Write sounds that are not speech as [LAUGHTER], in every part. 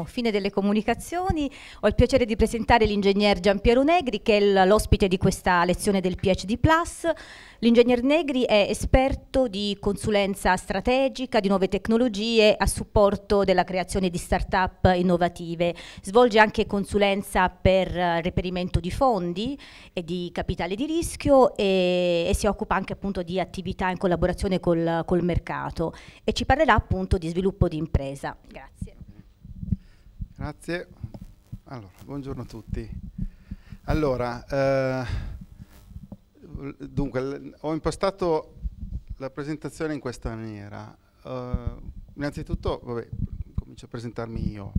siamo, fine delle comunicazioni. Ho il piacere di presentare l'ingegner Giampiero Negri che è l'ospite di questa lezione del PhD Plus. L'ingegner Negri è esperto di consulenza strategica, di nuove tecnologie a supporto della creazione di start-up innovative. Svolge anche consulenza per eh, reperimento di fondi e di capitale di rischio e, e si occupa anche appunto di attività in collaborazione col, col mercato e ci parlerà appunto di sviluppo di impresa. Grazie. Grazie. Allora, buongiorno a tutti. Allora, eh, dunque, ho impostato la presentazione in questa maniera. Uh, innanzitutto, vabbè, comincio a presentarmi io,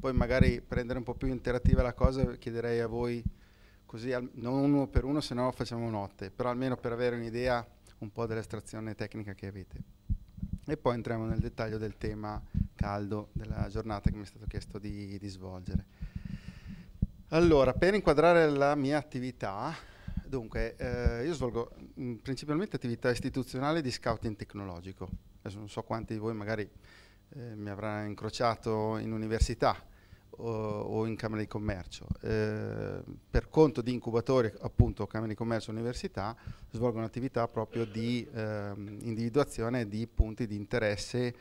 poi magari prendere un po' più interattiva la cosa chiederei a voi, così al, non uno per uno, se no facciamo notte, però almeno per avere un'idea un po' dell'estrazione tecnica che avete e poi entriamo nel dettaglio del tema caldo della giornata che mi è stato chiesto di, di svolgere. Allora, per inquadrare la mia attività, dunque, eh, io svolgo mh, mm, principalmente attività istituzionale di scouting tecnologico. Adesso non so quanti di voi magari eh, mi avranno incrociato in università, o, o in Camera di Commercio. Eh, per conto di incubatori, appunto, Camera di Commercio e Università svolgono attività proprio di ehm, individuazione di punti di interesse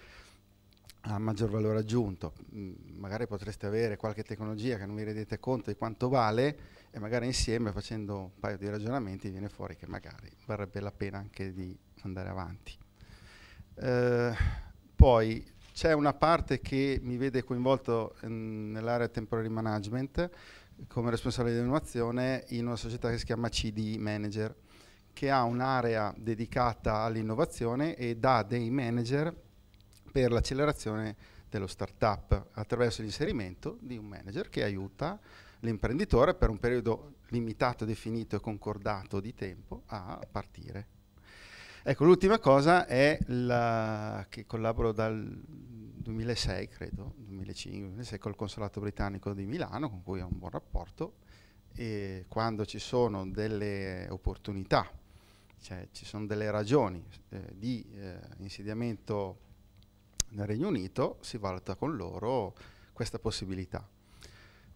a maggior valore aggiunto. Mm, magari potreste avere qualche tecnologia che non vi rendete conto di quanto vale e magari insieme facendo un paio di ragionamenti viene fuori che magari varrebbe la pena anche di andare avanti. Eh, poi c'è una parte che mi vede coinvolto ehm, nell'area temporary management come responsabile di innovazione in una società che si chiama CD Manager, che ha un'area dedicata all'innovazione e dà dei manager per l'accelerazione dello startup attraverso l'inserimento di un manager che aiuta l'imprenditore per un periodo limitato, definito e concordato di tempo a partire. Ecco, l'ultima cosa è la, che collaboro dal 2006, credo, 2005-2006 col Consolato Britannico di Milano, con cui ho un buon rapporto, e quando ci sono delle opportunità, cioè ci sono delle ragioni eh, di eh, insediamento nel Regno Unito, si valuta con loro questa possibilità.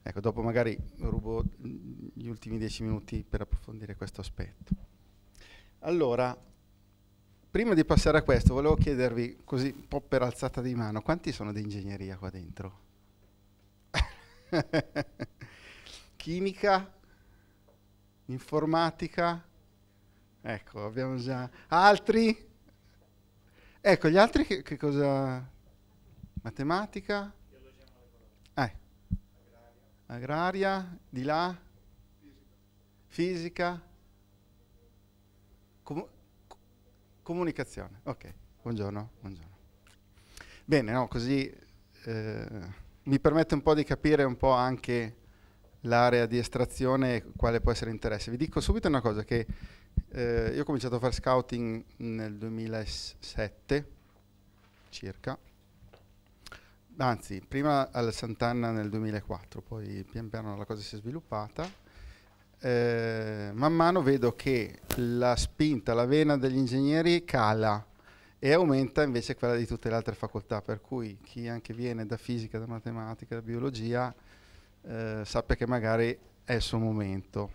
Ecco, dopo magari rubo mm, gli ultimi dieci minuti per approfondire questo aspetto. Allora, prima di passare a questo, volevo chiedervi, così un po' per alzata di mano, quanti sono di ingegneria qua dentro? [LAUGHS] Chimica? Informatica? Ecco, abbiamo già... Altri? Ecco, gli altri che, che cosa... Matematica? Eh. Agraria? Di là? Fisica? Fisica? Comunicazione, ok, buongiorno, buongiorno. Bene, no, così eh, mi permette un po' di capire un po' anche l'area di estrazione e quale può essere l'interesse. Vi dico subito una cosa, che eh, io ho cominciato a fare scouting nel 2007 circa, anzi prima al Sant'Anna nel 2004, poi pian piano la cosa si è sviluppata eh, man mano vedo che la spinta, la vena degli ingegneri cala e aumenta invece quella di tutte le altre facoltà, per cui chi anche viene da fisica, da matematica, da biologia, eh, sappia che magari è il suo momento,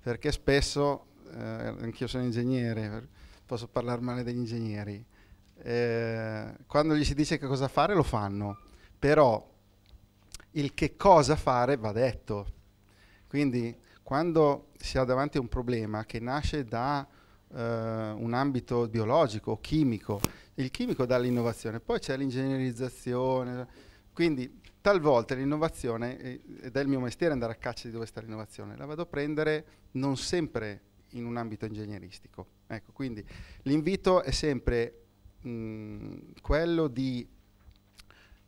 perché spesso, eh, anch'io sono ingegnere, posso parlare male degli ingegneri, eh, quando gli si dice che cosa fare lo fanno, però il che cosa fare va detto, quindi quando si ha davanti a un problema che nasce da eh, un ambito biologico, chimico, il chimico dà l'innovazione, poi c'è l'ingegnerizzazione, quindi talvolta l'innovazione, ed è il mio mestiere andare a caccia di dove sta l'innovazione, la vado a prendere non sempre in un ambito ingegneristico. Ecco, quindi l'invito è sempre mh, quello di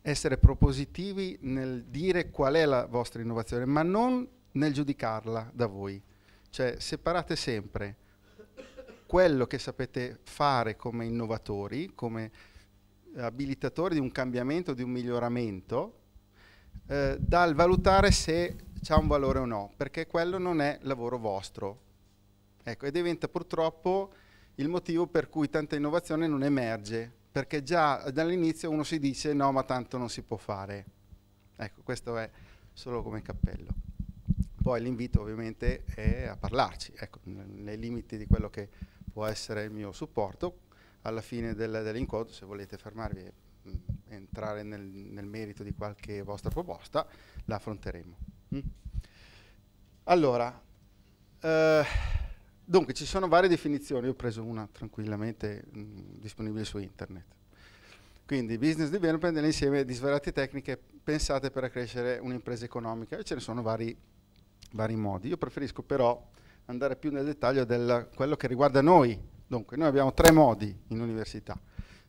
essere propositivi nel dire qual è la vostra innovazione, ma non nel giudicarla da voi. Cioè, separate sempre quello che sapete fare come innovatori, come eh, abilitatori di un cambiamento, di un miglioramento, eh, dal valutare se c'è un valore o no, perché quello non è lavoro vostro. Ecco, e diventa purtroppo il motivo per cui tanta innovazione non emerge, perché già dall'inizio uno si dice no, ma tanto non si può fare. Ecco, questo è solo come cappello poi l'invito ovviamente è a parlarci, ecco, nei limiti di quello che può essere il mio supporto. Alla fine del, dell'incontro, se volete fermarvi e mm, entrare nel, nel, merito di qualche vostra proposta, la affronteremo. Mm. Allora, eh, dunque ci sono varie definizioni, io ho preso una tranquillamente mh, mm, disponibile su internet. Quindi business development è l'insieme di svariate tecniche pensate per accrescere un'impresa economica e ce ne sono vari vari modi. Io preferisco però andare più nel dettaglio di quello che riguarda noi. Dunque, noi abbiamo tre modi in università.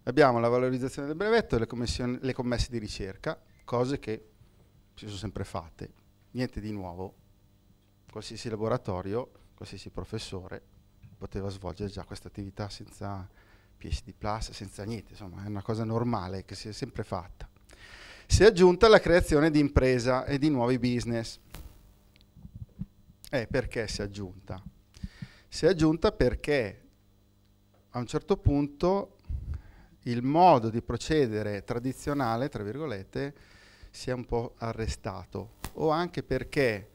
Abbiamo la valorizzazione del brevetto e le, le commesse di ricerca, cose che si sono sempre fatte, niente di nuovo. Qualsiasi laboratorio, qualsiasi professore poteva svolgere già questa attività senza PhD senza niente, insomma è una cosa normale che si è sempre fatta. Si è aggiunta la creazione di impresa e di nuovi business. Eh, perché si è aggiunta? Si è aggiunta perché a un certo punto il modo di procedere tradizionale, tra virgolette, si è un po' arrestato, o anche perché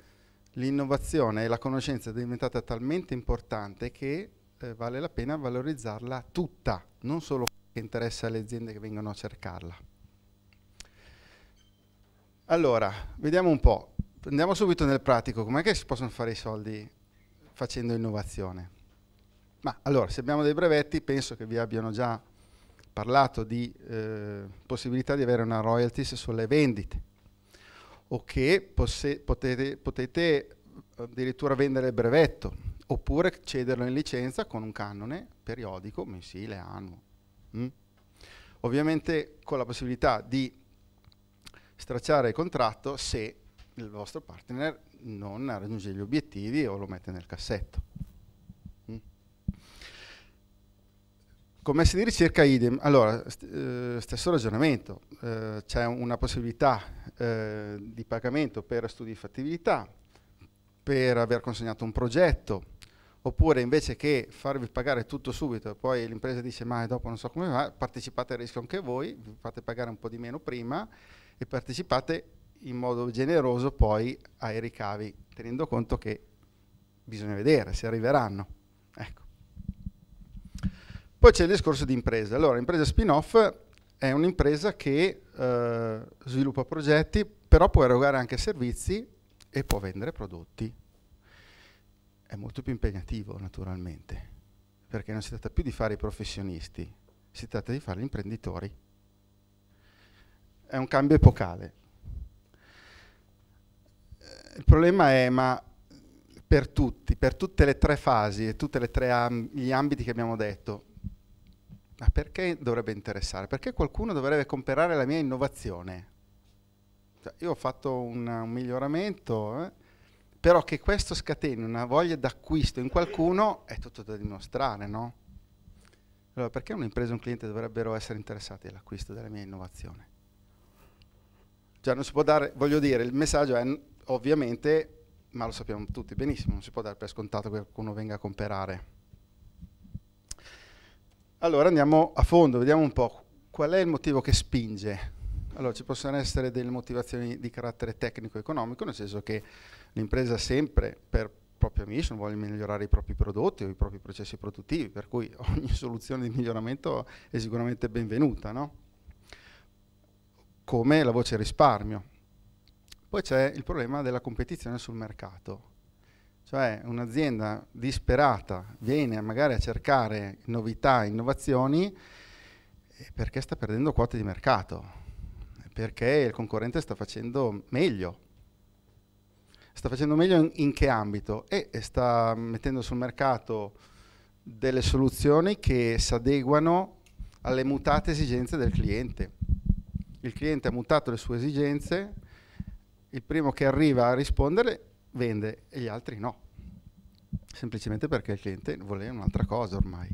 l'innovazione e la conoscenza è diventata talmente importante che eh, vale la pena valorizzarla tutta, non solo che interessa alle aziende che vengono a cercarla. Allora, vediamo un po'. Andiamo subito nel pratico, com'è che si possono fare i soldi facendo innovazione? Ma allora, se abbiamo dei brevetti, penso che vi abbiano già parlato di eh, possibilità di avere una royalties sulle vendite o che potete, potete eh, addirittura vendere il brevetto oppure cederlo in licenza con un canone periodico, mensile, annuo. Mm? Ovviamente con la possibilità di stracciare il contratto se il vostro partner non raggiunge gli obiettivi o lo mette nel cassetto. Mm. Commesse di ricerca idem, allora st eh, stesso ragionamento, eh, c'è una possibilità eh, di pagamento per studi di fattibilità, per aver consegnato un progetto, oppure invece che farvi pagare tutto subito e poi l'impresa dice ma dopo non so come va, partecipate al rischio anche voi, vi fate pagare un po' di meno prima e partecipate in modo generoso poi ai ricavi, tenendo conto che bisogna vedere se arriveranno. Ecco. Poi c'è il discorso di impresa. Allora, l'impresa spin-off è un'impresa che eh, sviluppa progetti, però può erogare anche servizi e può vendere prodotti. È molto più impegnativo, naturalmente, perché non si tratta più di fare i professionisti, si tratta di fare gli imprenditori. È un cambio epocale il problema è, ma per tutti, per tutte le tre fasi e tutti amb gli ambiti che abbiamo detto, ma perché dovrebbe interessare? Perché qualcuno dovrebbe comprare la mia innovazione? Cioè, io ho fatto un, un miglioramento, eh? però che questo scateni una voglia d'acquisto in qualcuno è tutto da dimostrare, no? Allora, perché un'impresa e un cliente dovrebbero essere interessati all'acquisto della mia innovazione? Cioè, non si può dare, voglio dire, il messaggio è ovviamente, ma lo sappiamo tutti benissimo, non si può dare per scontato che qualcuno venga a comprare. Allora andiamo a fondo, vediamo un po' qual è il motivo che spinge. Allora, ci possono essere delle motivazioni di carattere tecnico-economico, nel senso che l'impresa sempre per propria mission vuole migliorare i propri prodotti o i propri processi produttivi, per cui [LAUGHS] ogni soluzione di miglioramento è sicuramente benvenuta, no? come la voce risparmio. Poi c'è il problema della competizione sul mercato, cioè un'azienda disperata viene magari a cercare novità, innovazioni, eh, perché sta perdendo quote di mercato, perché il concorrente sta facendo meglio. Sta facendo meglio in, in che ambito? E, e sta mettendo sul mercato delle soluzioni che si adeguano alle mutate esigenze del cliente. Il cliente ha mutato le sue esigenze, il primo che arriva a rispondere vende e gli altri no, semplicemente perché il cliente vuole un'altra cosa ormai.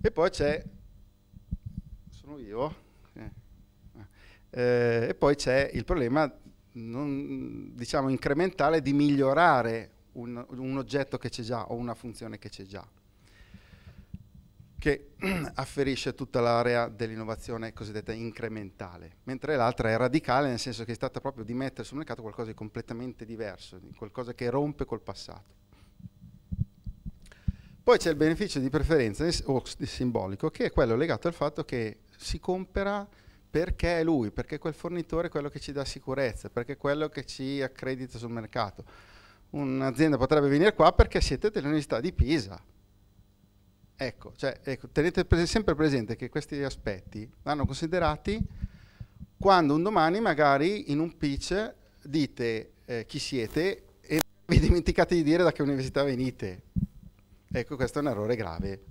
E poi c'è, sono io, eh, eh, e poi c'è il problema non, diciamo incrementale di migliorare un, un oggetto che c'è già o una funzione che c'è già che [CLEARS THROAT] afferisce tutta l'area dell'innovazione cosiddetta incrementale, mentre l'altra è radicale nel senso che è stata proprio di mettere sul mercato qualcosa di completamente diverso, qualcosa che rompe col passato. Poi c'è il beneficio di preferenza o simbolico, che è quello legato al fatto che si compra perché è lui, perché quel fornitore è quello che ci dà sicurezza, perché è quello che ci accredita sul mercato. Un'azienda potrebbe venire qua perché siete dell'Università di Pisa, Ecco, cioè, ecco, tenete sempre presente che questi aspetti vanno considerati quando un domani magari in un pitch dite eh, chi siete e vi dimenticate di dire da che università venite. Ecco, questo è un errore grave.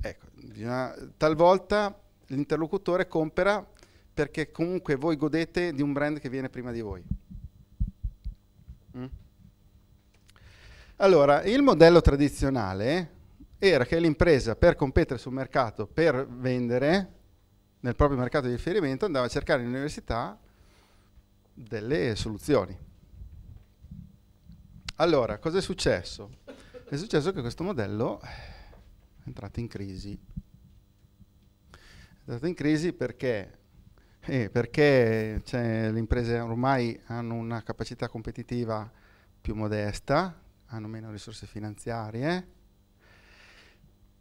Ecco, bisogna, talvolta l'interlocutore compra perché comunque voi godete di un brand che viene prima di voi. Mm? Allora, il modello tradizionale era che l'impresa per competere sul mercato, per vendere nel proprio mercato di riferimento, andava a cercare in università delle soluzioni. Allora, cosa è successo? È successo che questo modello è entrato in crisi. È entrato in crisi perché, eh, perché cioè, le imprese ormai hanno una capacità competitiva più modesta, hanno meno risorse finanziarie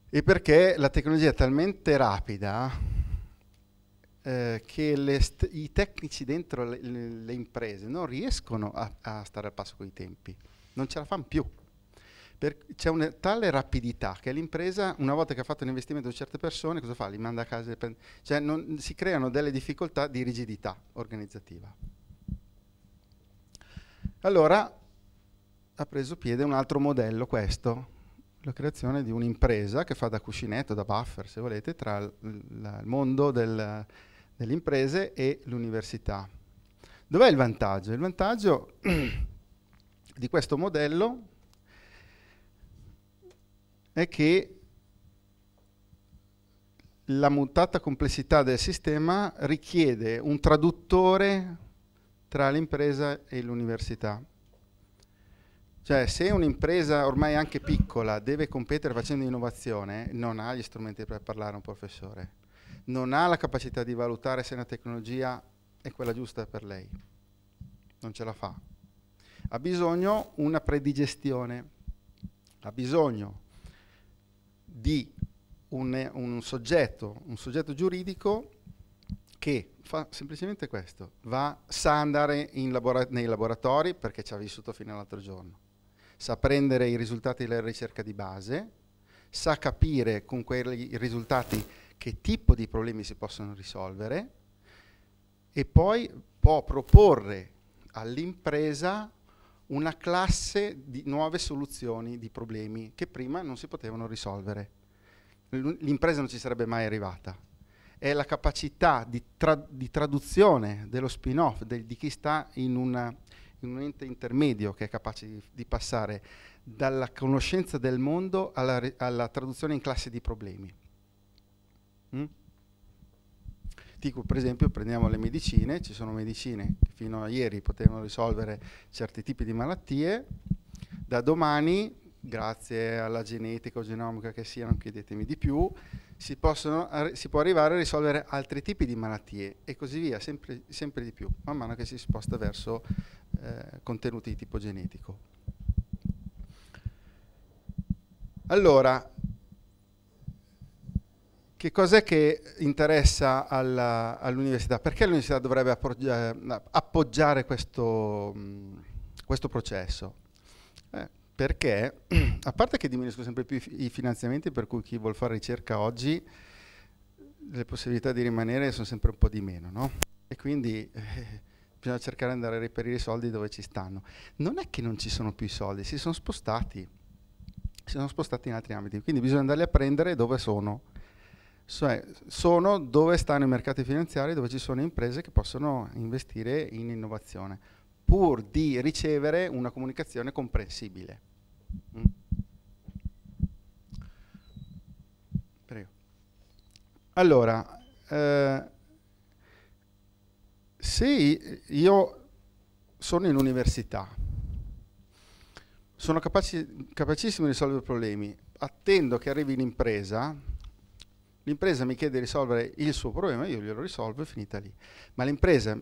e perché la tecnologia è talmente rapida eh, che i tecnici dentro le, le, le imprese non riescono a, a, stare al passo con i tempi, non ce la fanno più. c'è una tale rapidità che l'impresa, una volta che ha fatto un investimento di certe persone, cosa fa? Li manda a casa, cioè non, si creano delle difficoltà di rigidità organizzativa. Allora, ha preso piede un altro modello, questo, la creazione di un'impresa che fa da cuscinetto, da buffer, se volete, tra il mondo del, delle imprese e l'università. Dov'è il vantaggio? Il vantaggio [CLEARS THROAT] di questo modello è che la mutata complessità del sistema richiede un traduttore tra l'impresa e l'università. Cioè, se un'impresa ormai anche piccola deve competere facendo innovazione, non ha gli strumenti per parlare a un professore, non ha la capacità di valutare se una tecnologia è quella giusta per lei, non ce la fa. Ha bisogno una predigestione, ha bisogno di un, un soggetto, un soggetto giuridico che fa semplicemente questo, va, sa andare in labora nei laboratori perché ci ha vissuto fino all'altro giorno sa prendere i risultati della ricerca di base, sa capire con quei risultati che tipo di problemi si possono risolvere e poi può proporre all'impresa una classe di nuove soluzioni di problemi che prima non si potevano risolvere. L'impresa non ci sarebbe mai arrivata. È la capacità di, tra di traduzione dello spin-off, del di chi sta in una in un ente intermedio che è capace di, di passare dalla conoscenza del mondo alla, alla traduzione in classe di problemi. Mm? Dico, per esempio, prendiamo le medicine, ci sono medicine che fino a ieri potevano risolvere certi tipi di malattie, da domani, grazie alla genetica o genomica che siano, chiedetemi di più, si, possono, si, può arrivare a risolvere altri tipi di malattie e così via, sempre, sempre di più, man mano che si sposta verso eh, contenuti di tipo genetico. Allora, che cos'è che interessa all'università? All Perché l'università dovrebbe appoggiare questo, questo processo? perché [CLEARS THROAT] a parte che diminuiscono sempre più i finanziamenti per cui chi vuole fare ricerca oggi le possibilità di rimanere sono sempre un po' di meno no? e quindi eh, [LAUGHS] bisogna cercare di andare a reperire i soldi dove ci stanno non è che non ci sono più i soldi si sono spostati si sono spostati in altri ambiti quindi bisogna andarli a prendere dove sono cioè sono dove stanno i mercati finanziari dove ci sono imprese che possono investire in innovazione pur di ricevere una comunicazione comprensibile. Mm. Prego. Allora, eh, se io sono in università, sono capaci, capacissimo di risolvere problemi, attendo che arrivi l'impresa, l'impresa mi chiede di risolvere il suo problema, io glielo risolvo e finita lì. Ma l'impresa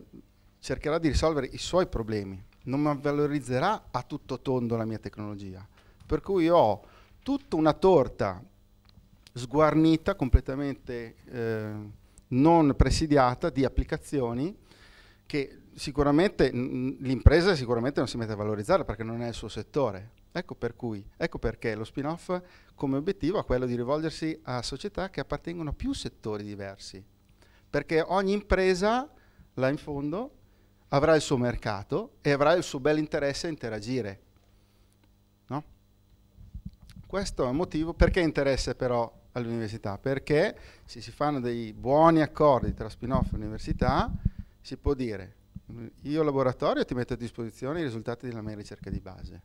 cercherà di risolvere i suoi problemi, non valorizzerà a tutto tondo la mia tecnologia. Per cui ho tutta una torta sguarnita, completamente eh, non presidiata di applicazioni che sicuramente l'impresa sicuramente non si mette a valorizzare perché non è il suo settore. Ecco, per cui, ecco perché lo spin-off come obiettivo ha quello di rivolgersi a società che appartengono a più settori diversi, perché ogni impresa là in fondo avrà il suo mercato e avrà il suo bel interesse a interagire. No? Questo è un motivo. Perché interesse però all'università? Perché se si fanno dei buoni accordi tra spin-off e università, si può dire io laboratorio ti metto a disposizione i risultati della mia ricerca di base.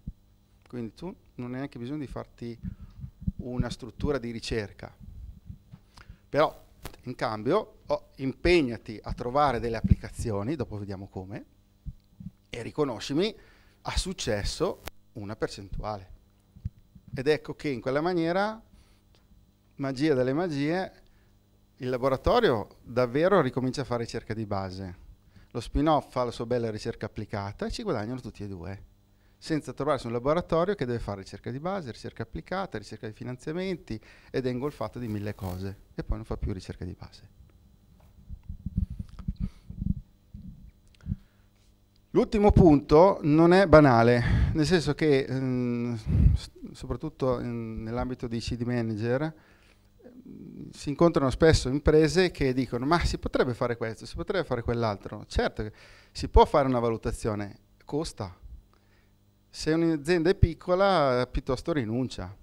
Quindi tu non hai neanche bisogno di farti una struttura di ricerca. Però in cambio oh, impegnati a trovare delle applicazioni, dopo vediamo come, e riconoscimi a successo una percentuale. Ed ecco che in quella maniera, magia delle magie, il laboratorio davvero ricomincia a fare ricerca di base. Lo spin-off fa la sua bella ricerca applicata e ci guadagnano tutti e due senza trovarsi un laboratorio che deve fare ricerca di base, ricerca applicata, ricerca di finanziamenti ed è ingolfato di mille cose e poi non fa più ricerca di base. L'ultimo punto non è banale, nel senso che mh, ehm, soprattutto ehm, nell'ambito di CD manager ehm, si incontrano spesso imprese che dicono ma si potrebbe fare questo, si potrebbe fare quell'altro. Certo, si può fare una valutazione, costa, se un'azienda è piccola, piuttosto rinuncia.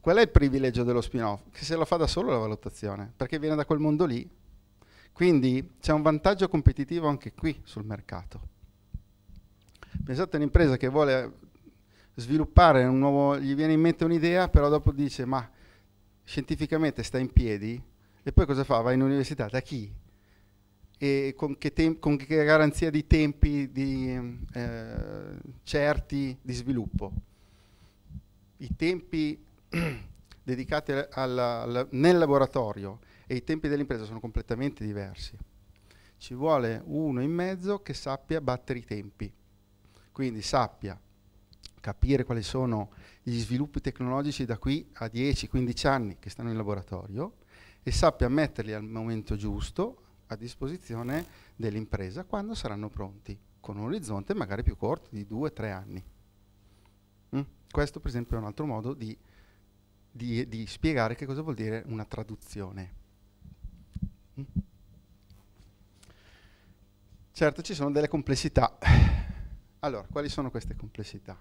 Qual è il privilegio dello spin-off? Che se lo fa da solo la valutazione, perché viene da quel mondo lì. Quindi c'è un vantaggio competitivo anche qui sul mercato. Pensate a un'impresa che vuole sviluppare un nuovo, gli viene in mente un'idea, però dopo dice ma scientificamente sta in piedi e poi cosa fa? Va in università, da chi? e con che, con che garanzia di tempi di, eh, certi di sviluppo. I tempi [CLEARS THROAT] dedicati alla, alla, nel laboratorio e i tempi dell'impresa sono completamente diversi. Ci vuole uno in mezzo che sappia battere i tempi, quindi sappia capire quali sono gli sviluppi tecnologici da qui a 10-15 anni che stanno in laboratorio e sappia metterli al momento giusto, a disposizione dell'impresa quando saranno pronti, con un orizzonte magari più corto di 2-3 anni. Mm? Questo per esempio è un altro modo di, di, di spiegare che cosa vuol dire una traduzione. Mm? Certo ci sono delle complessità. Allora, quali sono queste complessità?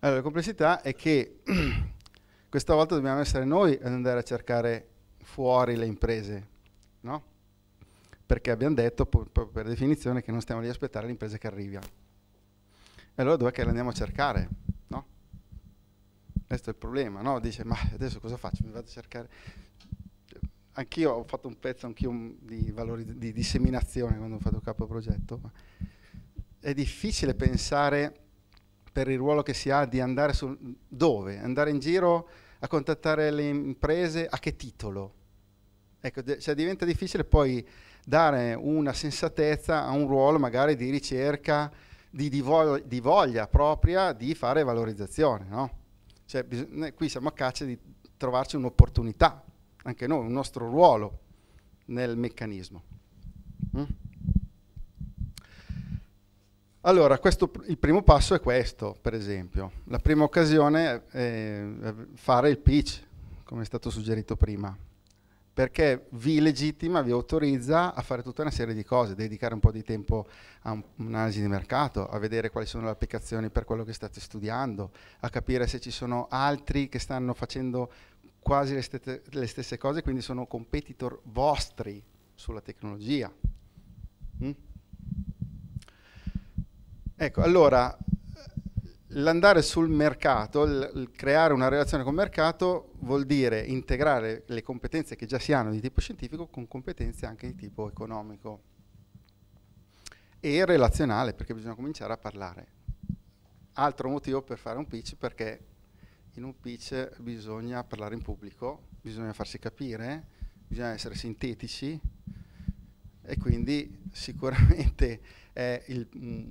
Allora, la complessità è che [CLEARS THROAT] questa volta dobbiamo essere noi ad andare a cercare fuori le imprese, no? Perché abbiamo detto, per definizione, che non stiamo lì a aspettare l'impresa che arriva. E allora dov'è che la andiamo a cercare? No? Questo è il problema, no? Dice, ma adesso cosa faccio? Mi vado a cercare... Anch'io ho fatto un pezzo anch'io mm, di, di disseminazione quando ho fatto capo progetto. È difficile pensare per il ruolo che si ha di andare su dove? Andare in giro a contattare le imprese a che titolo? Ecco, cioè diventa difficile poi dare una sensatezza a un ruolo magari di ricerca, di, di, voglia, di voglia propria di fare valorizzazione, no? Cioè, qui siamo a caccia di trovarci un'opportunità, anche noi, un nostro ruolo nel meccanismo. Mm? Allora, questo, il primo passo è questo, per esempio. La prima occasione è fare il pitch, come è stato suggerito prima perché vi legittima, vi autorizza a fare tutta una serie di cose, dedicare un po' di tempo a un'analisi di mercato, a vedere quali sono le applicazioni per quello che state studiando, a capire se ci sono altri che stanno facendo quasi le, stesse, le stesse cose, quindi sono competitor vostri sulla tecnologia. Mm? Ecco, allora, l'andare sul mercato, il, il creare una relazione con il mercato vuol dire integrare le competenze che già si hanno di tipo scientifico con competenze anche di tipo economico e relazionale perché bisogna cominciare a parlare. Altro motivo per fare un pitch perché in un pitch bisogna parlare in pubblico, bisogna farsi capire, bisogna essere sintetici e quindi sicuramente è il, mm,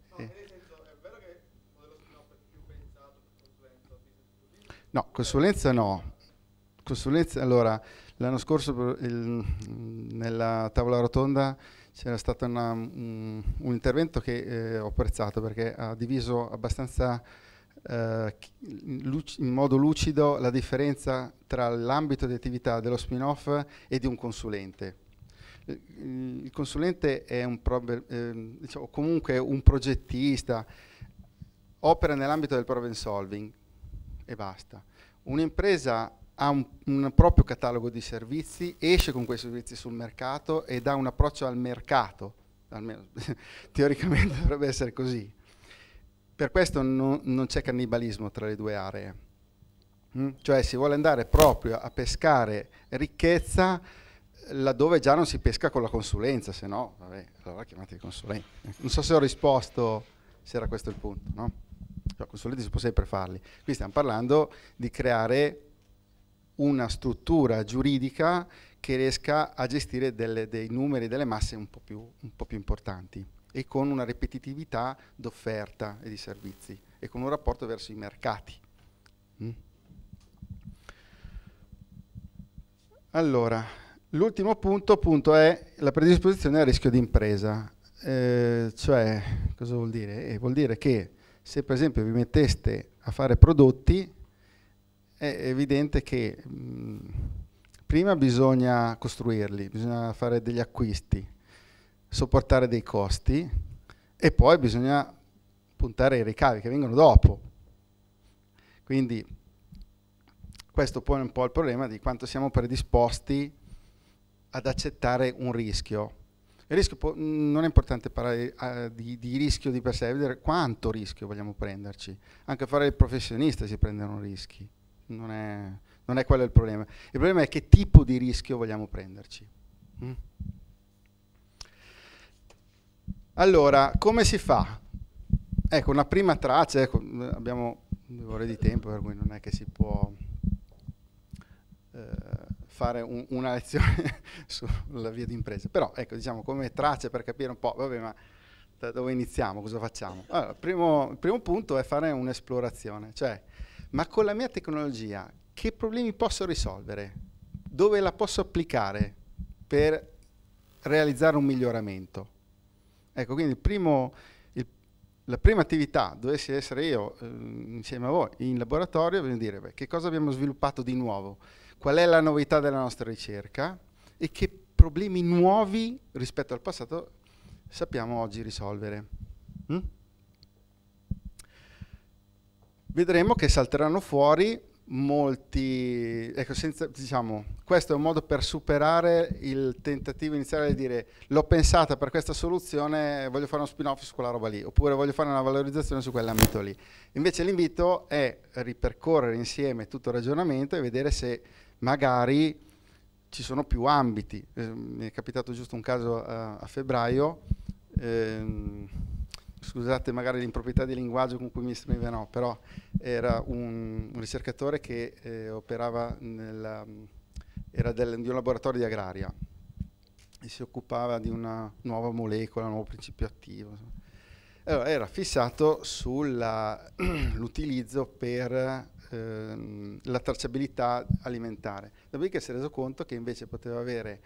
No, consulenza no. Consulenza, allora, l'anno scorso il, nella tavola rotonda c'era stato una, un, un, intervento che eh, ho apprezzato perché ha diviso abbastanza eh, in modo lucido la differenza tra l'ambito di attività dello spin-off e di un consulente. Il consulente è un eh, diciamo, comunque un progettista, opera nell'ambito del problem solving, e basta. Un'impresa ha un, un, proprio catalogo di servizi, esce con quei servizi sul mercato ed ha un approccio al mercato, almeno [LAUGHS] teoricamente dovrebbe essere così. Per questo no, non c'è cannibalismo tra le due aree. Mm? Cioè si vuole andare proprio a pescare ricchezza eh, laddove già non si pesca con la consulenza, se no, vabbè, allora chiamate i consulenti. Non so se ho risposto se era questo il punto, no? Cioè, consolidati si può sempre farli. Qui stiamo parlando di creare una struttura giuridica che riesca a gestire delle, dei numeri, delle masse un po, più, un po' più importanti e con una ripetitività d'offerta e di servizi e con un rapporto verso i mercati. Mm? Allora, l'ultimo punto appunto è la predisposizione al rischio di impresa. Eh, cioè, cosa vuol dire? Eh, vuol dire che se per esempio vi metteste a fare prodotti, è evidente che mh, mm, prima bisogna costruirli, bisogna fare degli acquisti, sopportare dei costi e poi bisogna puntare ai ricavi che vengono dopo. Quindi questo pone un po' il problema di quanto siamo predisposti ad accettare un rischio Può, mm, non è importante parlare eh, di, di, rischio di per sé, vedere quanto rischio vogliamo prenderci. Anche fare il professionista si prendono rischi, non è, non è quello il problema. Il problema è che tipo di rischio vogliamo prenderci. Mm? Allora, come si fa? Ecco, una prima traccia, ecco, mm, abbiamo due ore di tempo per cui non è che si può... Eh, fare un, una lezione [LAUGHS] sulla via d'impresa. Però ecco, diciamo come tracce per capire un po', vabbè, ma da dove iniziamo, cosa facciamo? Allora, primo, il primo punto è fare un'esplorazione, cioè, ma con la mia tecnologia che problemi posso risolvere? Dove la posso applicare per realizzare un miglioramento? Ecco, quindi il primo, il, la prima attività dovessi essere io eh, insieme a voi in laboratorio, voglio dire, beh, che cosa abbiamo sviluppato di nuovo? qual è la novità della nostra ricerca e che problemi nuovi rispetto al passato sappiamo oggi risolvere. Mm? Vedremo che salteranno fuori molti, ecco, senza, diciamo, questo è un modo per superare il tentativo iniziale di dire l'ho pensata per questa soluzione, voglio fare uno spin-off su quella roba lì, oppure voglio fare una valorizzazione su quell'ambito lì. Invece l'invito è ripercorrere insieme tutto il ragionamento e vedere se magari ci sono più ambiti. Eh, mi è capitato giusto un caso a, eh, a febbraio, ehm, scusate magari l'improprietà di linguaggio con cui mi esprimeva, no, però era un, un ricercatore che eh, operava nella, era del, di un laboratorio di agraria e si occupava di una nuova molecola, un nuovo principio attivo. Allora, era fissato sull'utilizzo [CLEARS THROAT] per Ehm, la tracciabilità alimentare. Dopodiché si è reso conto che invece poteva avere,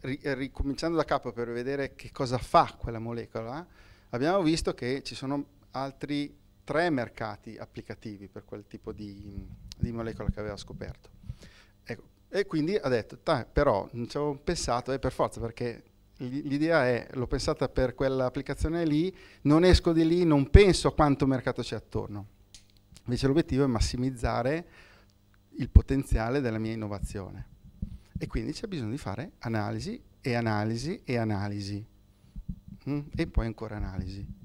ri, ricominciando da capo per vedere che cosa fa quella molecola, abbiamo visto che ci sono altri tre mercati applicativi per quel tipo di, di molecola che aveva scoperto. Ecco, e quindi ha detto, però non ci avevo pensato, è eh, per forza perché l'idea è, l'ho pensata per quell'applicazione lì, non esco di lì, non penso a quanto mercato c'è attorno. Invece l'obiettivo è massimizzare il potenziale della mia innovazione. E quindi c'è bisogno di fare analisi e analisi e analisi. Mm? E poi ancora analisi.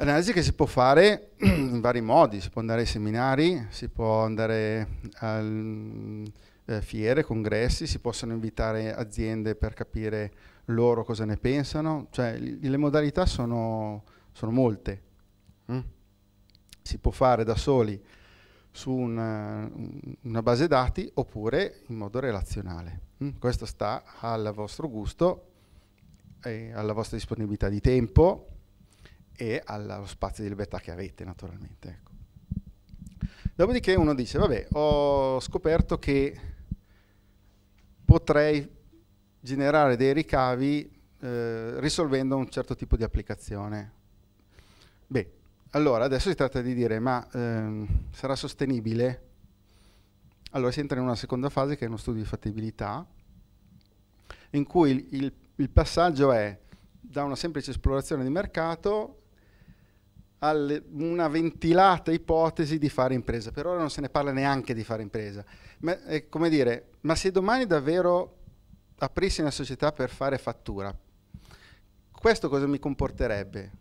Analisi che si può fare [CLEARS THROAT] in vari modi, si può andare ai seminari, si può andare a eh, fiere, congressi, si possono invitare aziende per capire loro cosa ne pensano, cioè le modalità sono, sono molte. Mm? si può fare da soli su una, eh, una base dati oppure in modo relazionale. Mm? Questo sta al vostro gusto, eh, alla vostra disponibilità di tempo e allo spazio di libertà che avete naturalmente. Ecco. Dopodiché uno dice, vabbè, ho scoperto che potrei generare dei ricavi eh, risolvendo un certo tipo di applicazione. Beh, allora, adesso si tratta di dire, ma ehm, sarà sostenibile? Allora si entra in una seconda fase che è uno studio di fattibilità, in cui il, il, il passaggio è da una semplice esplorazione di mercato a una ventilata ipotesi di fare impresa. Per ora non se ne parla neanche di fare impresa. Ma è come dire, ma se domani davvero aprissi una società per fare fattura, questo cosa mi comporterebbe?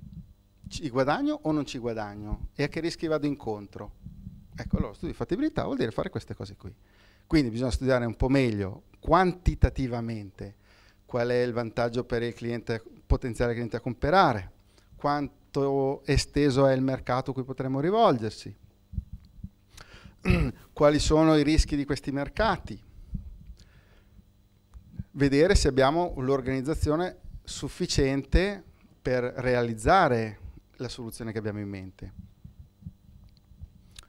ci guadagno o non ci guadagno e a che rischi vado incontro. Ecco, allora studio di fattibilità vuol dire fare queste cose qui. Quindi bisogna studiare un po' meglio quantitativamente qual è il vantaggio per il cliente, potenziale cliente a comprare, quanto esteso è il mercato a cui potremmo rivolgersi, [CLEARS THROAT] quali sono i rischi di questi mercati, vedere se abbiamo l'organizzazione sufficiente per realizzare la soluzione che abbiamo in mente.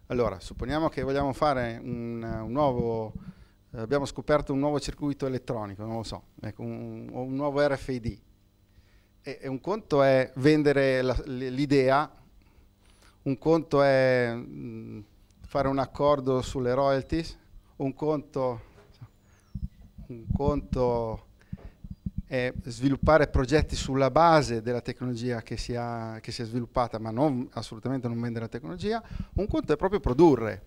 Allora, supponiamo che vogliamo fare un, un nuovo, eh, abbiamo scoperto un nuovo circuito elettronico, non lo so, ecco, un, un nuovo RFID. E, e, un conto è vendere l'idea, un conto è mh, mm, fare un accordo sulle royalties, un conto, un conto è sviluppare progetti sulla base della tecnologia che si, ha, che si è sviluppata, ma non, assolutamente non vendere la tecnologia, un conto è proprio produrre.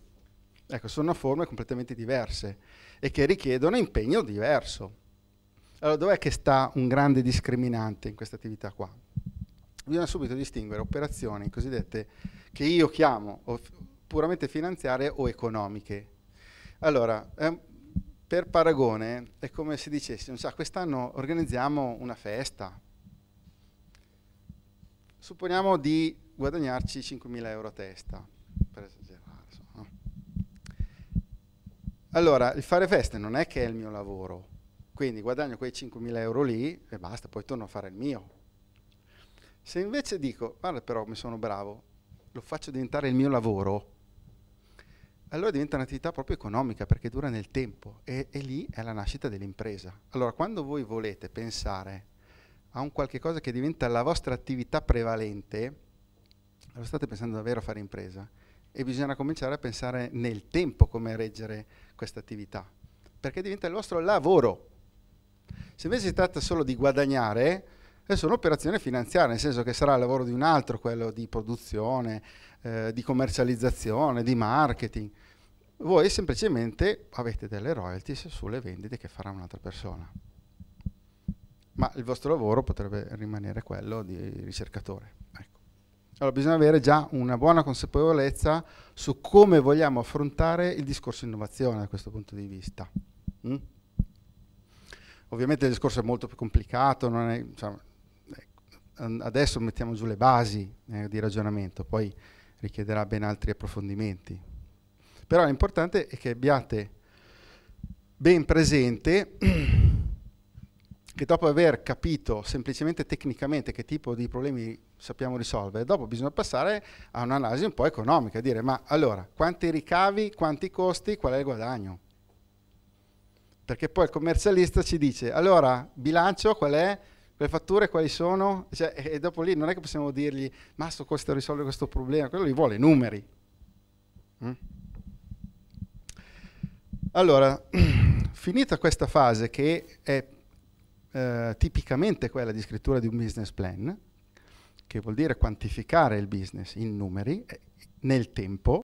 Ecco, sono forme completamente diverse e che richiedono impegno diverso. Allora, dov'è che sta un grande discriminante in questa attività qua? Bisogna subito distinguere operazioni cosiddette che io chiamo puramente finanziarie o economiche. Allora, ehm, per paragone è come se dicessi, non cioè, quest'anno organizziamo una festa, supponiamo di guadagnarci 5.000 euro a testa, per esagerare. Insomma. Allora, il fare feste non è che è il mio lavoro, quindi guadagno quei 5.000 euro lì e basta, poi torno a fare il mio. Se invece dico, guarda però mi sono bravo, lo faccio diventare il mio lavoro, allora diventa un'attività proprio economica perché dura nel tempo e, e lì è la nascita dell'impresa. Allora quando voi volete pensare a un qualche cosa che diventa la vostra attività prevalente, allora state pensando davvero a fare impresa e bisogna cominciare a pensare nel tempo come reggere questa attività, perché diventa il vostro lavoro. Se invece si tratta solo di guadagnare, è eh, solo un'operazione finanziaria, nel senso che sarà il lavoro di un altro, quello di produzione, eh, di commercializzazione, di marketing. Voi semplicemente avete delle royalties sulle vendite che farà un'altra persona. Ma il vostro lavoro potrebbe rimanere quello di ricercatore. Ecco. Allora bisogna avere già una buona consapevolezza su come vogliamo affrontare il discorso innovazione da questo punto di vista. Mm? Ovviamente il discorso è molto più complicato, è, diciamo, adesso mettiamo giù le basi eh, di ragionamento, poi richiederà ben altri approfondimenti. Però l'importante è che abbiate ben presente [CLEARS THROAT] che dopo aver capito semplicemente tecnicamente che tipo di problemi sappiamo risolvere, dopo bisogna passare a un'analisi un po' economica, dire ma allora quanti ricavi, quanti costi, qual è il guadagno? Perché poi il commercialista ci dice allora bilancio qual è le fatture quali sono, cioè, e dopo lì non è che possiamo dirgli ma sto costa risolvere questo problema, quello gli vuole numeri. Mm? Allora, [CLEARS THROAT] finita questa fase che è eh, tipicamente quella di scrittura di un business plan, che vuol dire quantificare il business in numeri, eh, nel tempo,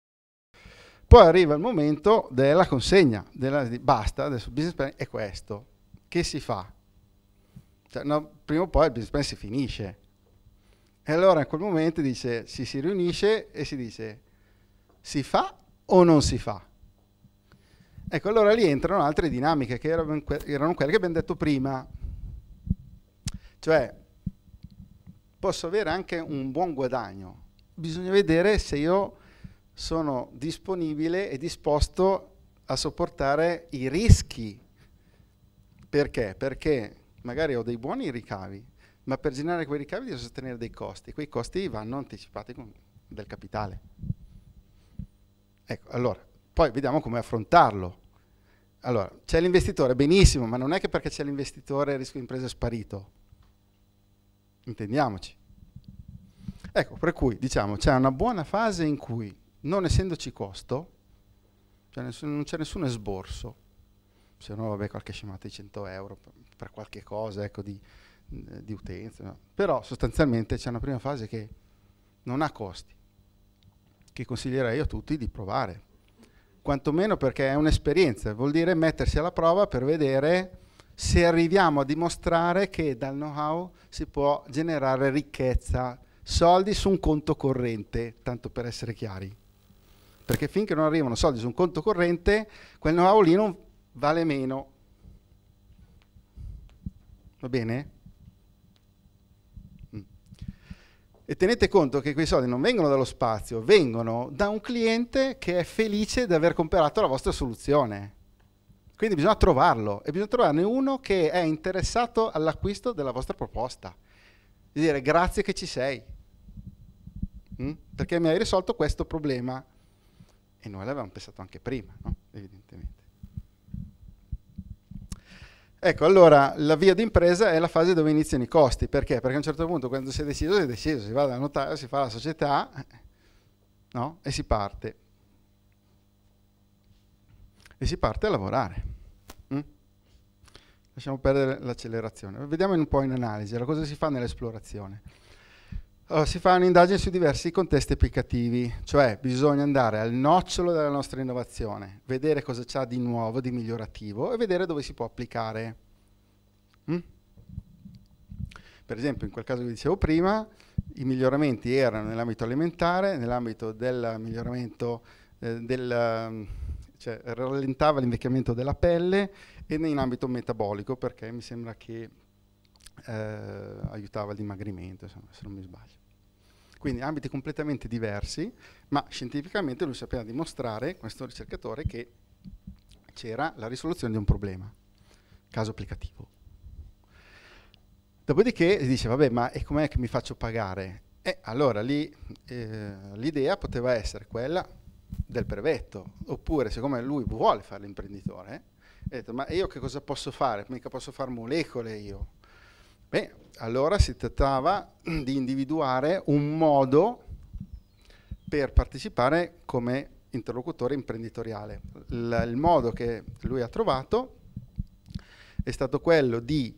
poi arriva il momento della consegna, della, basta, adesso il business plan è questo, che si fa? Cioè, no, prima o poi il business plan si finisce. E allora in quel momento dice, si, si riunisce e si dice si fa o non si fa. Ecco, allora lì entrano altre dinamiche che erano, quelle che abbiamo detto prima. Cioè, posso avere anche un buon guadagno. Bisogna vedere se io sono disponibile e disposto a sopportare i rischi. Perché? Perché magari ho dei buoni ricavi, ma per generare quei ricavi devo sostenere dei costi, quei costi vanno anticipati con del capitale. Ecco, allora, poi vediamo come affrontarlo. Allora, c'è l'investitore, benissimo, ma non è che perché c'è l'investitore il rischio di impresa è sparito. Intendiamoci. Ecco, per cui diciamo c'è una buona fase in cui, non essendoci costo, cioè non c'è nessun esborso, se no vabbè qualche scemata di 100 euro per, per qualche cosa ecco, di, di, utenza, però sostanzialmente c'è una prima fase che non ha costi, che consiglierei a tutti di provare, quantomeno perché è un'esperienza, vuol dire mettersi alla prova per vedere se arriviamo a dimostrare che dal know-how si può generare ricchezza, soldi su un conto corrente, tanto per essere chiari. Perché finché non arrivano soldi su un conto corrente, quel know-how lì non, vale meno. Va bene? Mm. E tenete conto che quei soldi non vengono dallo spazio, vengono da un cliente che è felice di aver comprato la vostra soluzione. Quindi bisogna trovarlo e bisogna trovarne uno che è interessato all'acquisto della vostra proposta. Di dire grazie che ci sei, mm? perché mi hai risolto questo problema. E noi l'avevamo pensato anche prima, no? evidentemente. Ecco, allora la via d'impresa è la fase dove iniziano i costi, perché? Perché a un certo punto quando si è deciso, si è deciso, si va dal notaio, si fa la società no? e si parte. E si parte a lavorare. Mm? Lasciamo perdere l'accelerazione. Vediamo un po' in analisi, la cosa si fa nell'esplorazione. Allora, si fa un'indagine su diversi contesti applicativi, cioè bisogna andare al nocciolo della nostra innovazione, vedere cosa c'è di nuovo, di migliorativo e vedere dove si può applicare. Mm? Per esempio, in quel caso che dicevo prima, i miglioramenti erano nell'ambito alimentare, nell'ambito del miglioramento eh, del cioè rallentava l'invecchiamento della pelle e in ambito metabolico, perché mi sembra che eh, aiutava il dimagrimento, se non mi sbaglio. Quindi ambiti completamente diversi, ma scientificamente lui sapeva dimostrare, questo ricercatore, che c'era la risoluzione di un problema, caso applicativo. Dopodiché si dice, vabbè, ma e com'è che mi faccio pagare? E allora lì eh, l'idea poteva essere quella del brevetto, oppure siccome lui vuole fare l'imprenditore, eh, ha detto, ma io che cosa posso fare? Mica posso fare molecole io, Beh, allora si trattava [CLEARS THROAT] di individuare un modo per partecipare come interlocutore imprenditoriale. L il modo che lui ha trovato è stato quello di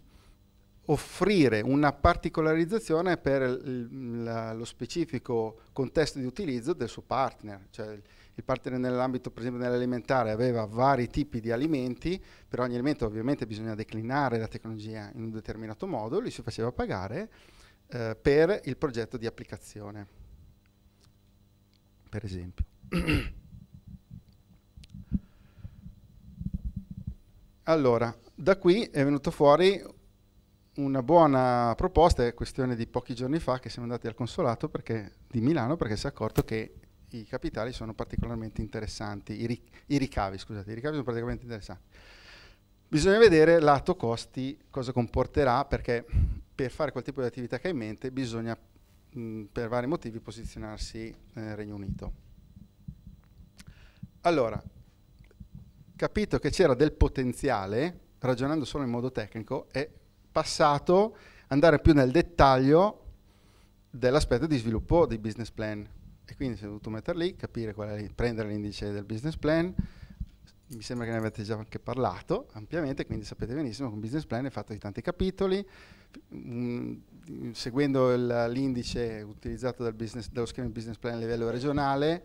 offrire una particolarizzazione per lo specifico contesto di utilizzo del suo partner, cioè il partner nell'ambito per esempio dell'alimentare aveva vari tipi di alimenti, per ogni alimento ovviamente bisogna declinare la tecnologia in un determinato modo, lui si faceva pagare eh, per il progetto di applicazione, per esempio. [CLEARS THROAT] allora, da qui è venuto fuori una buona proposta, è questione di pochi giorni fa che siamo andati al consolato perché, di Milano perché si è accorto che i capitali sono particolarmente interessanti, i, ric i ricavi, scusate, i ricavi sono particolarmente interessanti. Bisogna vedere lato costi cosa comporterà perché per fare quel tipo di attività che hai in mente bisogna mh, per vari motivi posizionarsi nel eh, Regno Unito. Allora, capito che c'era del potenziale, ragionando solo in modo tecnico, è passato andare più nel dettaglio dell'aspetto di sviluppo dei business plan e quindi si è dovuto mettere lì, capire qual è, prendere l'indice del business plan, mi sembra che ne avete già anche parlato ampiamente, quindi sapete benissimo che un business plan è fatto di tanti capitoli, mh, seguendo l'indice utilizzato business, dallo schema business plan a livello regionale,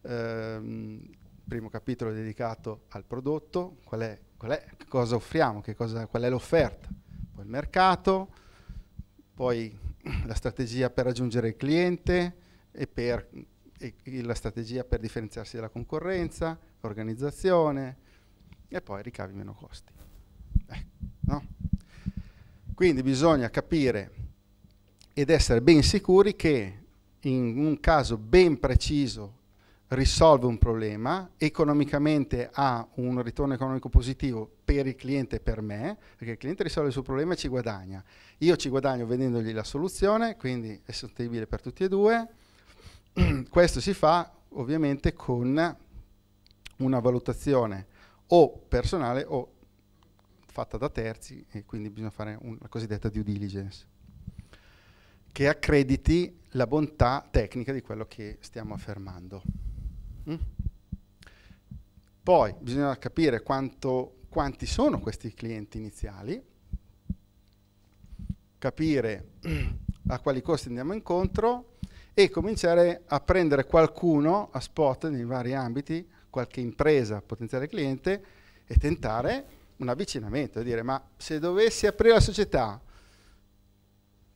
ehm, primo capitolo dedicato al prodotto, qual è, qual è cosa offriamo, cosa, qual è l'offerta, poi il mercato, poi la strategia per raggiungere il cliente, e, per, e, e la strategia per differenziarsi dalla concorrenza, organizzazione e poi ricavi meno costi. Eh, no? Quindi bisogna capire ed essere ben sicuri che in un caso ben preciso risolve un problema, economicamente ha un ritorno economico positivo per il cliente e per me, perché il cliente risolve il suo problema e ci guadagna. Io ci guadagno vendendogli la soluzione, quindi è sostenibile per tutti e due, [CLEARS THROAT] Questo si fa ovviamente con una valutazione o personale o fatta da terzi e quindi bisogna fare un, la cosiddetta due diligence che accrediti la bontà tecnica di quello che stiamo affermando. Mm? Poi bisogna capire quanto, quanti sono questi clienti iniziali, capire [CLEARS THROAT] a quali costi andiamo incontro e cominciare a prendere qualcuno a spot nei vari ambiti, qualche impresa, potenziale cliente, e tentare un avvicinamento, e dire ma se dovessi aprire la società,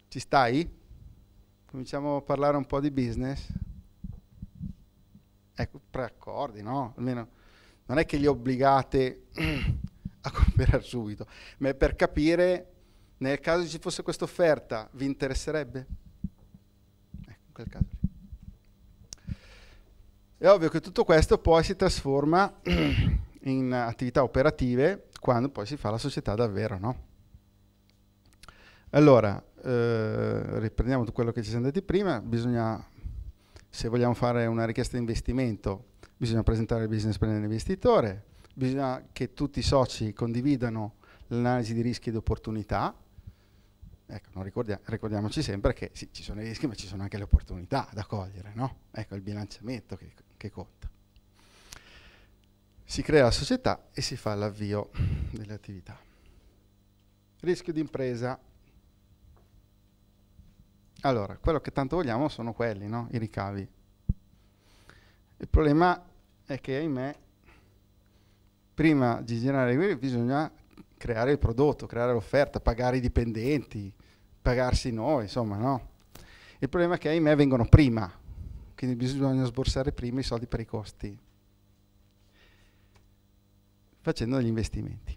ci stai? Cominciamo a parlare un po' di business. Ecco, preaccordi, no? Almeno non è che li obbligate [CLEARS THROAT] a comprare subito, ma è per capire nel caso ci fosse questa offerta, vi interesserebbe? quel caso lì. È ovvio che tutto questo poi si trasforma [CLEARS THROAT] in attività operative quando poi si fa la società davvero, no? Allora, eh, riprendiamo quello che ci siamo detti prima, bisogna, se vogliamo fare una richiesta di investimento, bisogna presentare il business plan all'investitore, bisogna che tutti i soci condividano l'analisi di rischi e opportunità, Ecco, ricordia ricordiamoci sempre che sì, ci sono i rischi, ma ci sono anche le opportunità da cogliere, no? Ecco il bilanciamento che, che conta. Si crea la società e si fa l'avvio delle attività. Rischio di impresa. Allora, quello che tanto vogliamo sono quelli, no? I ricavi. Il problema è che, ahimè, prima di generare i guerri bisogna creare il prodotto, creare l'offerta, pagare i dipendenti, pagarsi noi, insomma, no? Il problema è che ahimè vengono prima, quindi bisogna sborsare prima i soldi per i costi, facendo degli investimenti.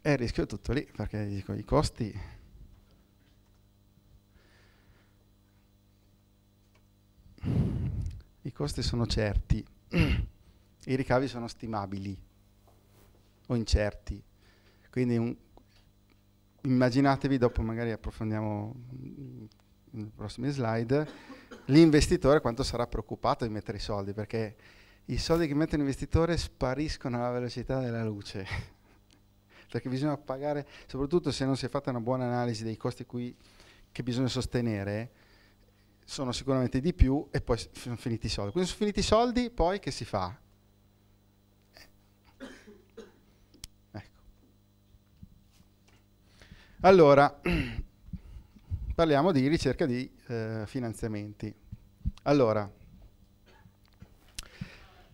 E il rischio è tutto lì, perché dico, i costi... I costi sono certi, [CLEARS THROAT] i ricavi sono stimabili, o incerti. Quindi un, immaginatevi, dopo magari approfondiamo nelle prossime slide, l'investitore quanto sarà preoccupato di mettere i soldi, perché i soldi che mette l'investitore spariscono alla velocità della luce, [LAUGHS] perché bisogna pagare, soprattutto se non si è fatta una buona analisi dei costi cui, che bisogna sostenere, sono sicuramente di più e poi sono finiti i soldi. Quindi sono finiti i soldi, poi che si fa? Allora, [CLEARS THROAT] parliamo di ricerca di eh, finanziamenti. Allora,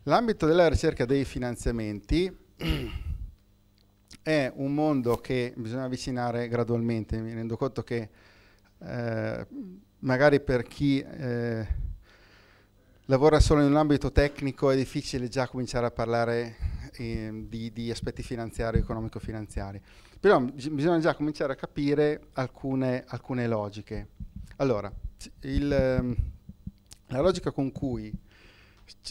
l'ambito della ricerca dei finanziamenti [CLEARS THROAT] è un mondo che bisogna avvicinare gradualmente, mi rendo conto che eh, magari per chi eh, lavora solo in un ambito tecnico è difficile già cominciare a parlare eh, di, di aspetti finanziari, economico-finanziari però bisogna già cominciare a capire alcune, alcune logiche. Allora, il, ehm, la logica con cui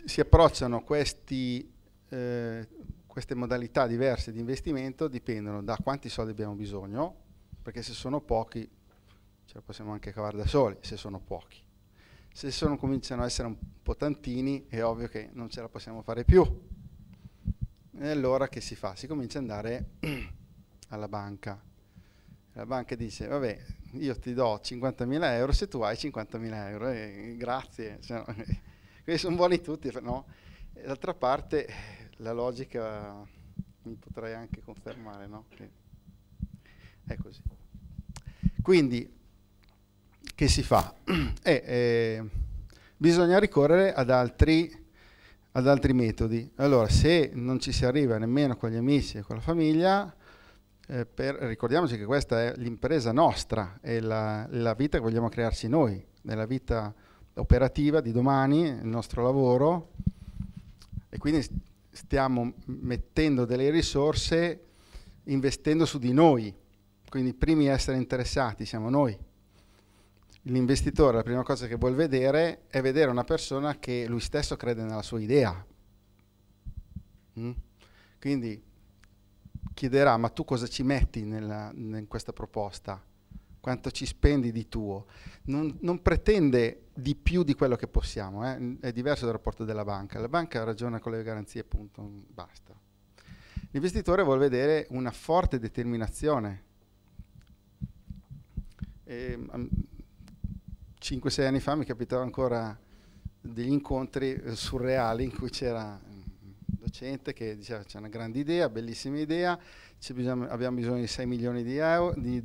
si approcciano questi, eh, queste modalità diverse di investimento dipendono da quanti soldi abbiamo bisogno, perché se sono pochi ce la possiamo anche cavare da soli, se sono pochi. Se sono, cominciano a essere un po' tantini è ovvio che non ce la possiamo fare più. E allora che si fa? Si comincia ad andare [CLEARS THROAT] alla banca. La banca dice, vabbè, io ti do 50.000 euro se tu hai 50.000 euro, eh, grazie, cioè, [LAUGHS] sono buoni tutti, no? D'altra parte la logica mi potrei anche confermare, no? Che è così. Quindi, che si fa? [CLEARS THROAT] Eh, eh, bisogna ricorrere ad altri, ad altri metodi. Allora, se non ci si arriva nemmeno con gli amici e con la famiglia, eh, per, ricordiamoci che questa è l'impresa nostra, è la, la, vita che vogliamo crearci noi, è la vita operativa di domani, il nostro lavoro e quindi stiamo mettendo delle risorse investendo su di noi, quindi i primi a essere interessati siamo noi. L'investitore la prima cosa che vuol vedere è vedere una persona che lui stesso crede nella sua idea. Mm? Quindi chiederà ma tu cosa ci metti nella, in questa proposta? Quanto ci spendi di tuo? Non, non pretende di più di quello che possiamo, eh? è diverso dal rapporto della banca. La banca ragiona con le garanzie, punto, basta. L'investitore vuole vedere una forte determinazione. 5-6 mm, anni fa mi capitava ancora degli incontri eh, surreali in cui c'era docente che diceva c'è una grande idea, bellissima idea, bisogna, abbiamo bisogno di 6 milioni di euro, di,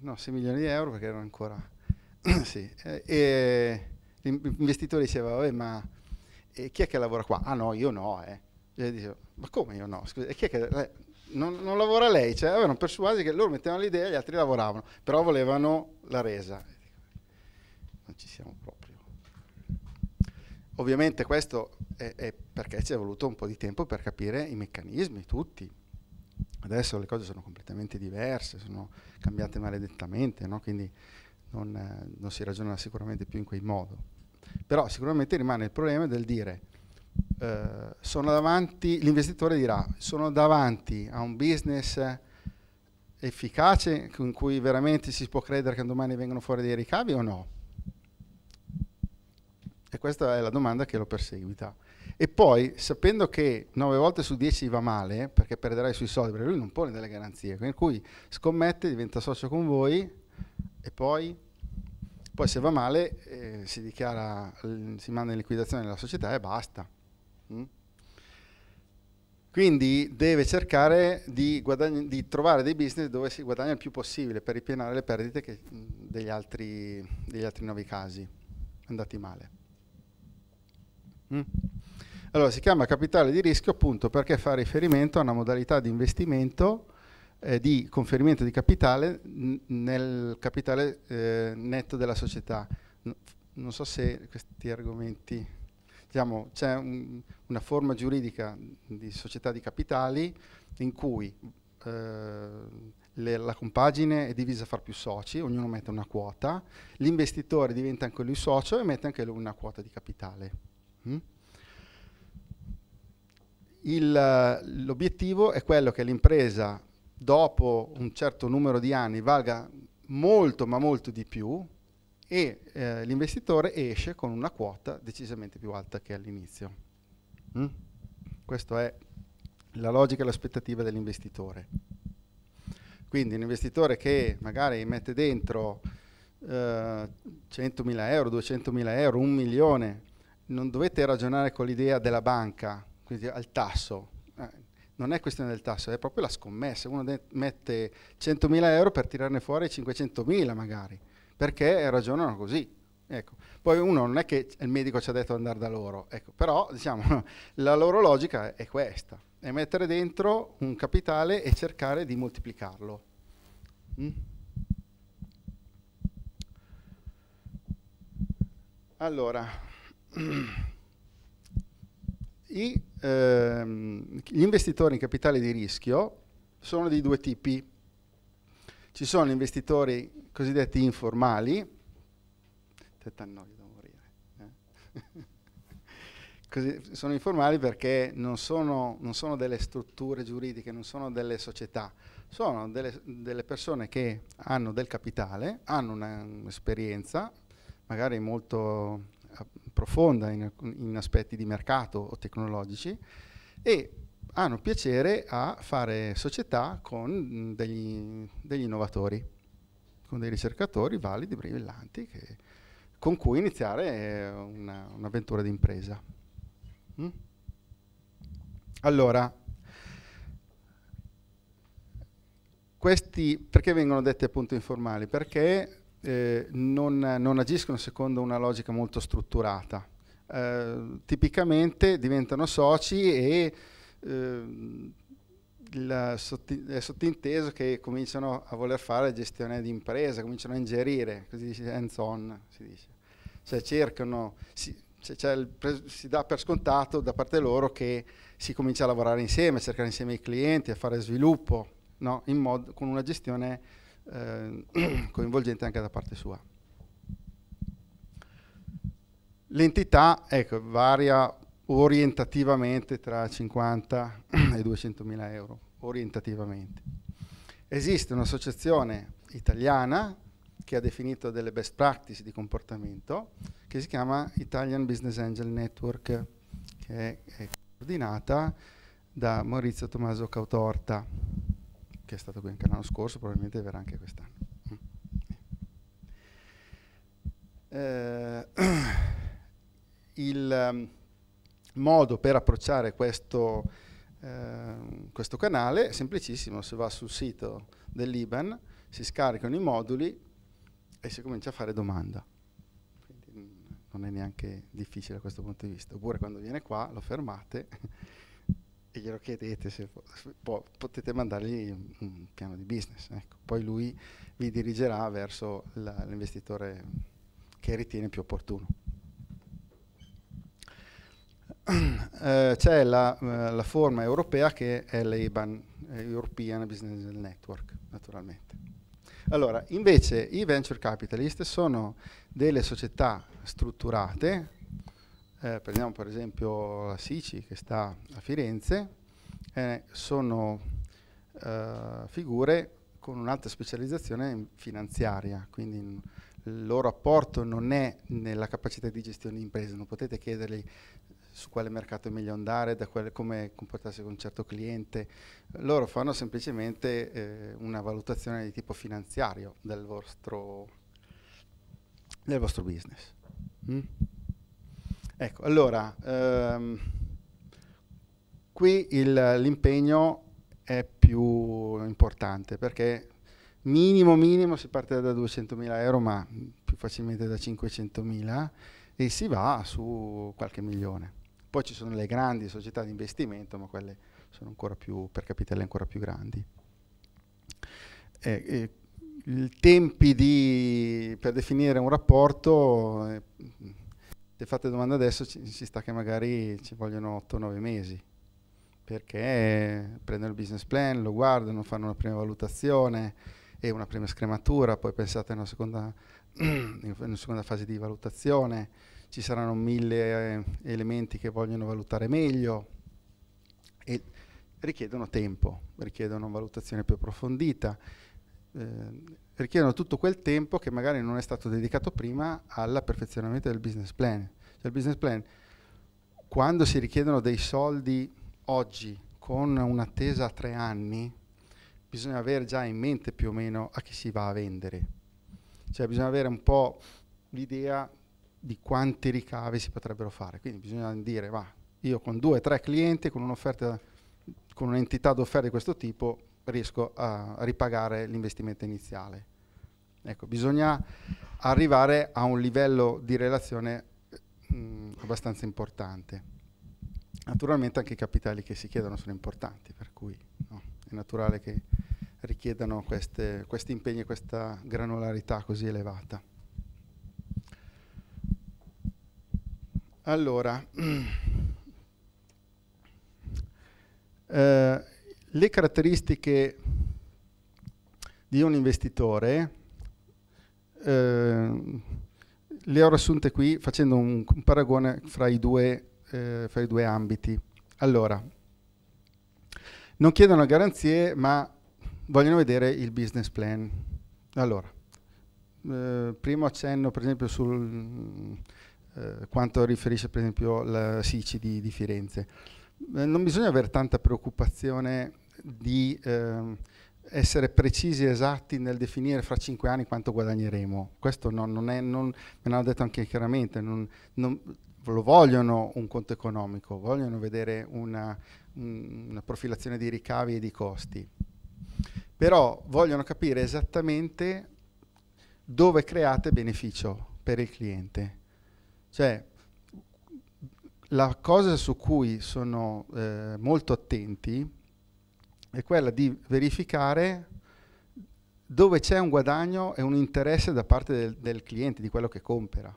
no 6 milioni di euro perché erano ancora, [CLEARS THROAT] sì, eh, e l'investitore diceva vabbè ma chi è che lavora qua? Ah no, io no, eh. E dicevo, ma come io no? Scusa, e chi è che... Lei, eh, non, non, lavora lei, cioè avevano persuasi che loro mettevano l'idea e gli altri lavoravano, però volevano la resa. Non ci siamo proprio. Ovviamente questo è, è perché ci è voluto un po' di tempo per capire i meccanismi tutti. Adesso le cose sono completamente diverse, sono cambiate maledettamente, no? quindi non, eh, non, si ragiona sicuramente più in quel modo. Però sicuramente rimane il problema del dire, eh, davanti, l'investitore dirà, sono davanti a un business efficace con cui veramente si può credere che domani vengano fuori dei ricavi o no? E questa è la domanda che lo perseguita. E poi, sapendo che 9 volte su 10 va male, perché perderai sui soldi, perché lui non pone delle garanzie, per cui scommette, diventa socio con voi e poi, poi se va male eh, si dichiara, si manda in liquidazione la società e basta. Mm? Quindi deve cercare di, di, trovare dei business dove si guadagna il più possibile per ripianare le perdite che, mm, degli, altri, degli altri 9 casi andati male. Mm? Allora, si chiama capitale di rischio appunto perché fa riferimento a una modalità di investimento eh, di conferimento di capitale nel capitale eh, netto della società. N non so se questi argomenti, diciamo, c'è un, una forma giuridica di società di capitali in cui eh, le, la compagine è divisa fra più soci, ognuno mette una quota, l'investitore diventa anche lui socio e mette anche lui una quota di capitale. Mm? l'obiettivo è quello che l'impresa dopo un certo numero di anni valga molto ma molto di più e eh, l'investitore esce con una quota decisamente più alta che all'inizio. Mm? Questa è la logica e l'aspettativa dell'investitore. Quindi un investitore che magari mette dentro eh, 100.000 euro, 200.000 euro, un milione, non dovete ragionare con l'idea della banca quindi al tasso. Eh, non è questione del tasso, è proprio la scommessa. Uno mette 100.000 euro per tirarne fuori 500.000 magari, perché ragionano così. Ecco. Poi uno non è che il medico ci ha detto di andare da loro, ecco. però diciamo, [LAUGHS] la loro logica è questa, è mettere dentro un capitale e cercare di moltiplicarlo. Mm? Allora, [CLEARS THROAT] I, ehm, gli investitori in capitale di rischio sono di due tipi. Ci sono investitori cosiddetti informali, eh. [LAUGHS] Così, sono informali perché non sono, non sono, delle strutture giuridiche, non sono delle società, sono delle, delle persone che hanno del capitale, hanno un'esperienza, magari molto profonda in, in aspetti di mercato o tecnologici e hanno piacere a fare società con degli, degli innovatori, con dei ricercatori validi, brillanti, che, con cui iniziare eh, una, un'avventura di impresa. Mm? Allora, questi perché vengono detti appunto informali? Perché eh, non, non, agiscono secondo una logica molto strutturata. Eh, tipicamente diventano soci e eh, la, sotti, è sottinteso che cominciano a voler fare gestione di impresa, cominciano a ingerire, così si dice hands on, si dice. Cioè cercano, si, cioè si dà per scontato da parte loro che si comincia a lavorare insieme, a cercare insieme i clienti, a fare sviluppo, no? modo, con una gestione eh, [CLEARS THROAT] coinvolgente anche da parte sua. L'entità ecco, varia orientativamente tra 50 e 200 mila euro, orientativamente. Esiste un'associazione italiana che ha definito delle best practice di comportamento che si chiama Italian Business Angel Network, che è coordinata da Maurizio Tommaso Cautorta che è stato qui anche l'anno scorso, probabilmente verrà anche quest'anno. Mm. Eh, [CLEARS THROAT] il ehm, modo per approcciare questo, eh, questo canale è semplicissimo, si va sul sito dell'Iban, si scaricano i moduli e si comincia a fare domanda. Quindi mm, non è neanche difficile da questo punto di vista. Oppure quando viene qua lo fermate e glielo chiedete se po potete mandargli un piano di business. Ecco. Poi lui vi dirigerà verso l'investitore che ritiene più opportuno. Eh, c'è la, eh, la, forma europea che è l'EBAN, eh, European Business Network, naturalmente. Allora, invece i venture capitalist sono delle società strutturate eh, prendiamo per esempio la Sici che sta a Firenze, eh, sono eh, figure con un'alta specializzazione finanziaria, quindi il loro apporto non è nella capacità di gestione di imprese, non potete chiedergli su quale mercato è meglio andare, quale, come comportarsi con un certo cliente. Loro fanno semplicemente eh, una valutazione di tipo finanziario del vostro, del vostro business. Mm? Ecco, allora, ehm, qui l'impegno è più importante perché minimo minimo si parte da 200.000 euro ma più facilmente da 500.000 e si va su qualche milione. Poi ci sono le grandi società di investimento ma quelle sono ancora più, per capitelli ancora più grandi. Eh, eh, I tempi di, per definire un rapporto... Eh, se fate domande adesso ci, ci, sta che magari ci vogliono 8-9 mesi perché prendono il business plan, lo guardano, fanno una prima valutazione e una prima scrematura, poi pensate a una seconda, [CLEARS THROAT] una seconda fase di valutazione, ci saranno mille eh, elementi che vogliono valutare meglio e richiedono tempo, richiedono una valutazione più approfondita. Eh, richiedono tutto quel tempo che magari non è stato dedicato prima al perfezionamento del business plan. Cioè il business plan, quando si richiedono dei soldi oggi con un'attesa a tre anni, bisogna avere già in mente più o meno a chi si va a vendere. Cioè bisogna avere un po' l'idea di quanti ricavi si potrebbero fare. Quindi bisogna dire, va, io con due o tre clienti, con un'offerta, con un'entità d'offerta di questo tipo, riesco a ripagare l'investimento iniziale. Ecco, bisogna arrivare a un livello di relazione mh, mm, abbastanza importante. Naturalmente anche i capitali che si chiedono sono importanti, per cui no, è naturale che richiedano queste, questi impegni e questa granularità così elevata. Allora, [CLEARS THROAT] eh, le caratteristiche di un investitore eh, le ho riassunte qui facendo un, un paragone fra i, due, eh, fra i due ambiti. Allora, non chiedono garanzie ma vogliono vedere il business plan. Allora, eh, primo accenno per esempio su eh, quanto riferisce per esempio la SICI di, di Firenze. Eh, non bisogna avere tanta preoccupazione di ehm, essere precisi e esatti nel definire fra cinque anni quanto guadagneremo. Questo no, non è, non, me l'hanno detto anche chiaramente, non, non, lo vogliono un conto economico, vogliono vedere una, una profilazione di ricavi e di costi. Però vogliono capire esattamente dove create beneficio per il cliente. Cioè, la cosa su cui sono eh, molto attenti è quella di verificare dove c'è un guadagno e un interesse da parte del, del, cliente, di quello che compra.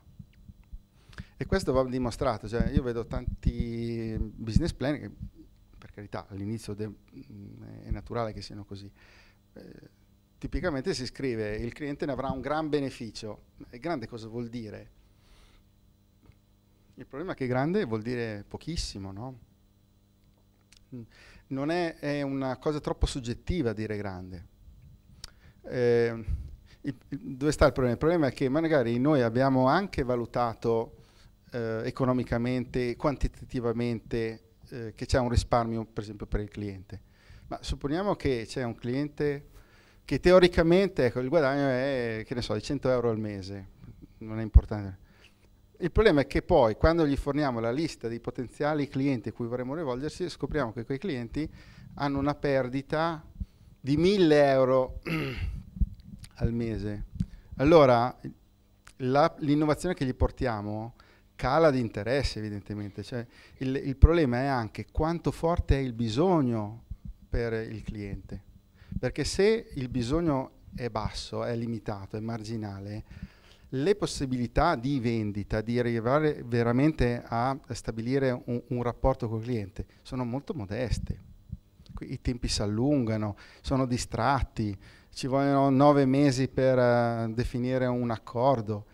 E questo va dimostrato, cioè io vedo tanti business plan che per carità all'inizio mm, è naturale che siano così, eh, tipicamente si scrive il cliente ne avrà un gran beneficio, e grande cosa vuol dire? Il problema è che grande vuol dire pochissimo, no? Mm non è, è, una cosa troppo soggettiva dire grande. Eh, il, dove sta il problema? Il problema è che magari noi abbiamo anche valutato eh, economicamente, quantitativamente, eh, che c'è un risparmio per esempio per il cliente. Ma supponiamo che c'è un cliente che teoricamente ecco, il guadagno è, che ne so, di 100 euro al mese, non è importante il problema è che poi quando gli forniamo la lista dei potenziali clienti a cui vorremmo rivolgersi, scopriamo che quei clienti hanno una perdita di 1000 euro [CLEARS THROAT] al mese. Allora l'innovazione che gli portiamo cala di interesse evidentemente, cioè, il, il problema è anche quanto forte è il bisogno per il cliente, perché se il bisogno è basso, è limitato, è marginale, le possibilità di vendita, di arrivare veramente a stabilire un, un rapporto col cliente, sono molto modeste. I tempi si allungano, sono distratti, ci vogliono nove mesi per uh, definire un accordo.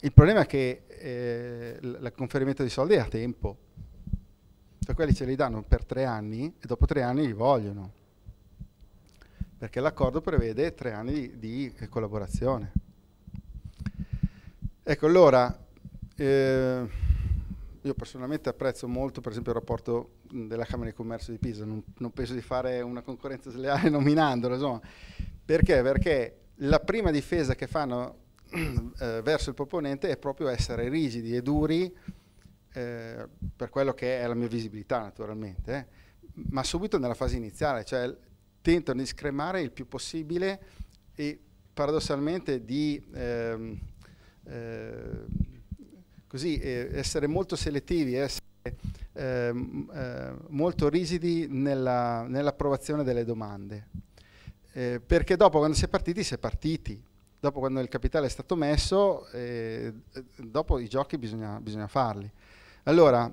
Il problema è che eh, il conferimento di soldi è a tempo. Cioè quelli ce li danno per tre anni e dopo tre anni li vogliono. Perché l'accordo prevede tre anni di, di collaborazione. Ecco, allora, eh, io personalmente apprezzo molto per esempio il rapporto della Camera di Commercio di Pisa, non, non penso di fare una concorrenza sleale [LAUGHS] nominandolo, insomma. Perché? Perché la prima difesa che fanno [CLEARS THROAT] eh, verso il proponente è proprio essere rigidi e duri eh, per quello che è la mia visibilità naturalmente, eh. ma subito nella fase iniziale, cioè tentano di scremare il più possibile e paradossalmente di... Ehm, Ehm, così, eh, essere molto selettivi, essere ehm, eh, molto rigidi nella, nell'approvazione delle domande. Eh, perché dopo quando si è partiti, si è partiti. Dopo quando il capitale è stato messo, eh, dopo i giochi bisogna, bisogna farli. Allora,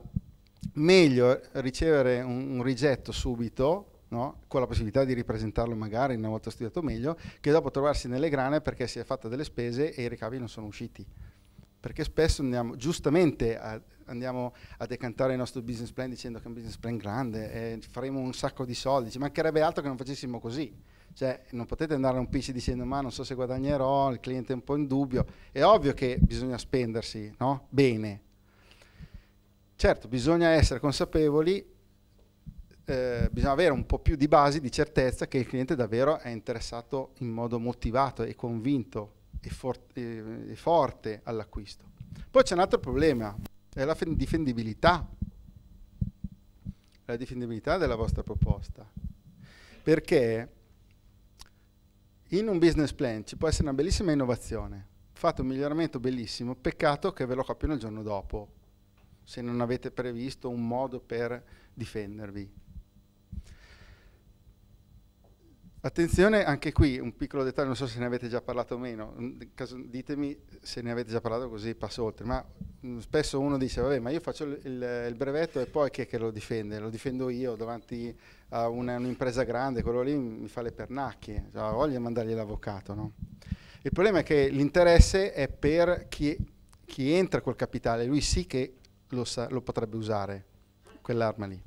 meglio ricevere un, un rigetto subito no? con la possibilità di ripresentarlo magari una volta studiato meglio, che dopo trovarsi nelle grane perché si è fatta delle spese e i ricavi non sono usciti. Perché spesso andiamo, giustamente, a, andiamo a decantare il nostro business plan dicendo che è un business plan grande, eh, faremo un sacco di soldi, ci mancherebbe altro che non facessimo così. Cioè, non potete andare a un pitch dicendo ma non so se guadagnerò, il cliente è un po' in dubbio. È ovvio che bisogna spendersi, no? Bene. Certo, bisogna essere consapevoli eh, bisogna avere un po' più di basi, di certezza che il cliente davvero è interessato in modo motivato e convinto e, for e forte all'acquisto. Poi c'è un altro problema, è la difendibilità, la difendibilità della vostra proposta. Perché in un business plan ci può essere una bellissima innovazione, fate un miglioramento bellissimo, peccato che ve lo copiano il giorno dopo, se non avete previsto un modo per difendervi. Attenzione anche qui, un piccolo dettaglio, non so se ne avete già parlato o meno, mm, ditemi se ne avete già parlato così passo oltre, ma mm, spesso uno dice vabbè ma io faccio il, il brevetto e poi chi è che lo difende? Lo difendo io davanti a un'impresa grande, quello lì mi fa le pernacchie, cioè, voglio mandargli l'avvocato. No? Il problema è che l'interesse è per chi, chi, entra col capitale, lui sì che lo, sa, lo potrebbe usare, quell'arma lì.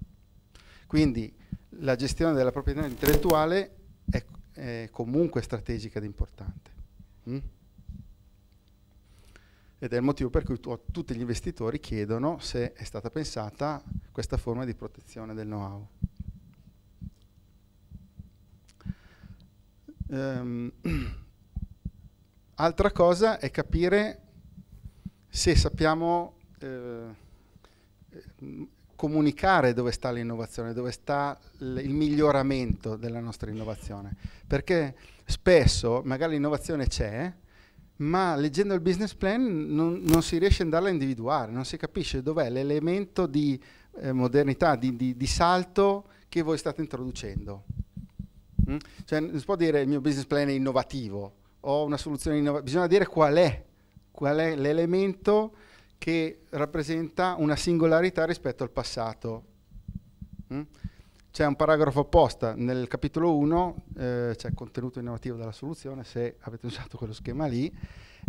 Quindi la gestione della proprietà intellettuale è, è comunque strategica ed importante. Mm? Ed è il motivo per cui tu, tutti gli investitori chiedono se è stata pensata questa forma di protezione del know-how. Um, [CLEARS THROAT] altra cosa è capire se sappiamo eh, eh comunicare dove sta l'innovazione, dove sta il miglioramento della nostra innovazione. Perché spesso magari l'innovazione c'è, ma leggendo il business plan non, non, si riesce ad andarla a individuare, non si capisce dov'è l'elemento di eh, modernità, di, di, di, salto che voi state introducendo. Mm? Cioè, si può dire il mio business plan è innovativo, ho una soluzione innovativa, bisogna dire qual è, qual è l'elemento che rappresenta una singolarità rispetto al passato. Mm? C'è un paragrafo apposta nel capitolo 1, eh, c'è contenuto innovativo della soluzione, se avete usato quello schema lì,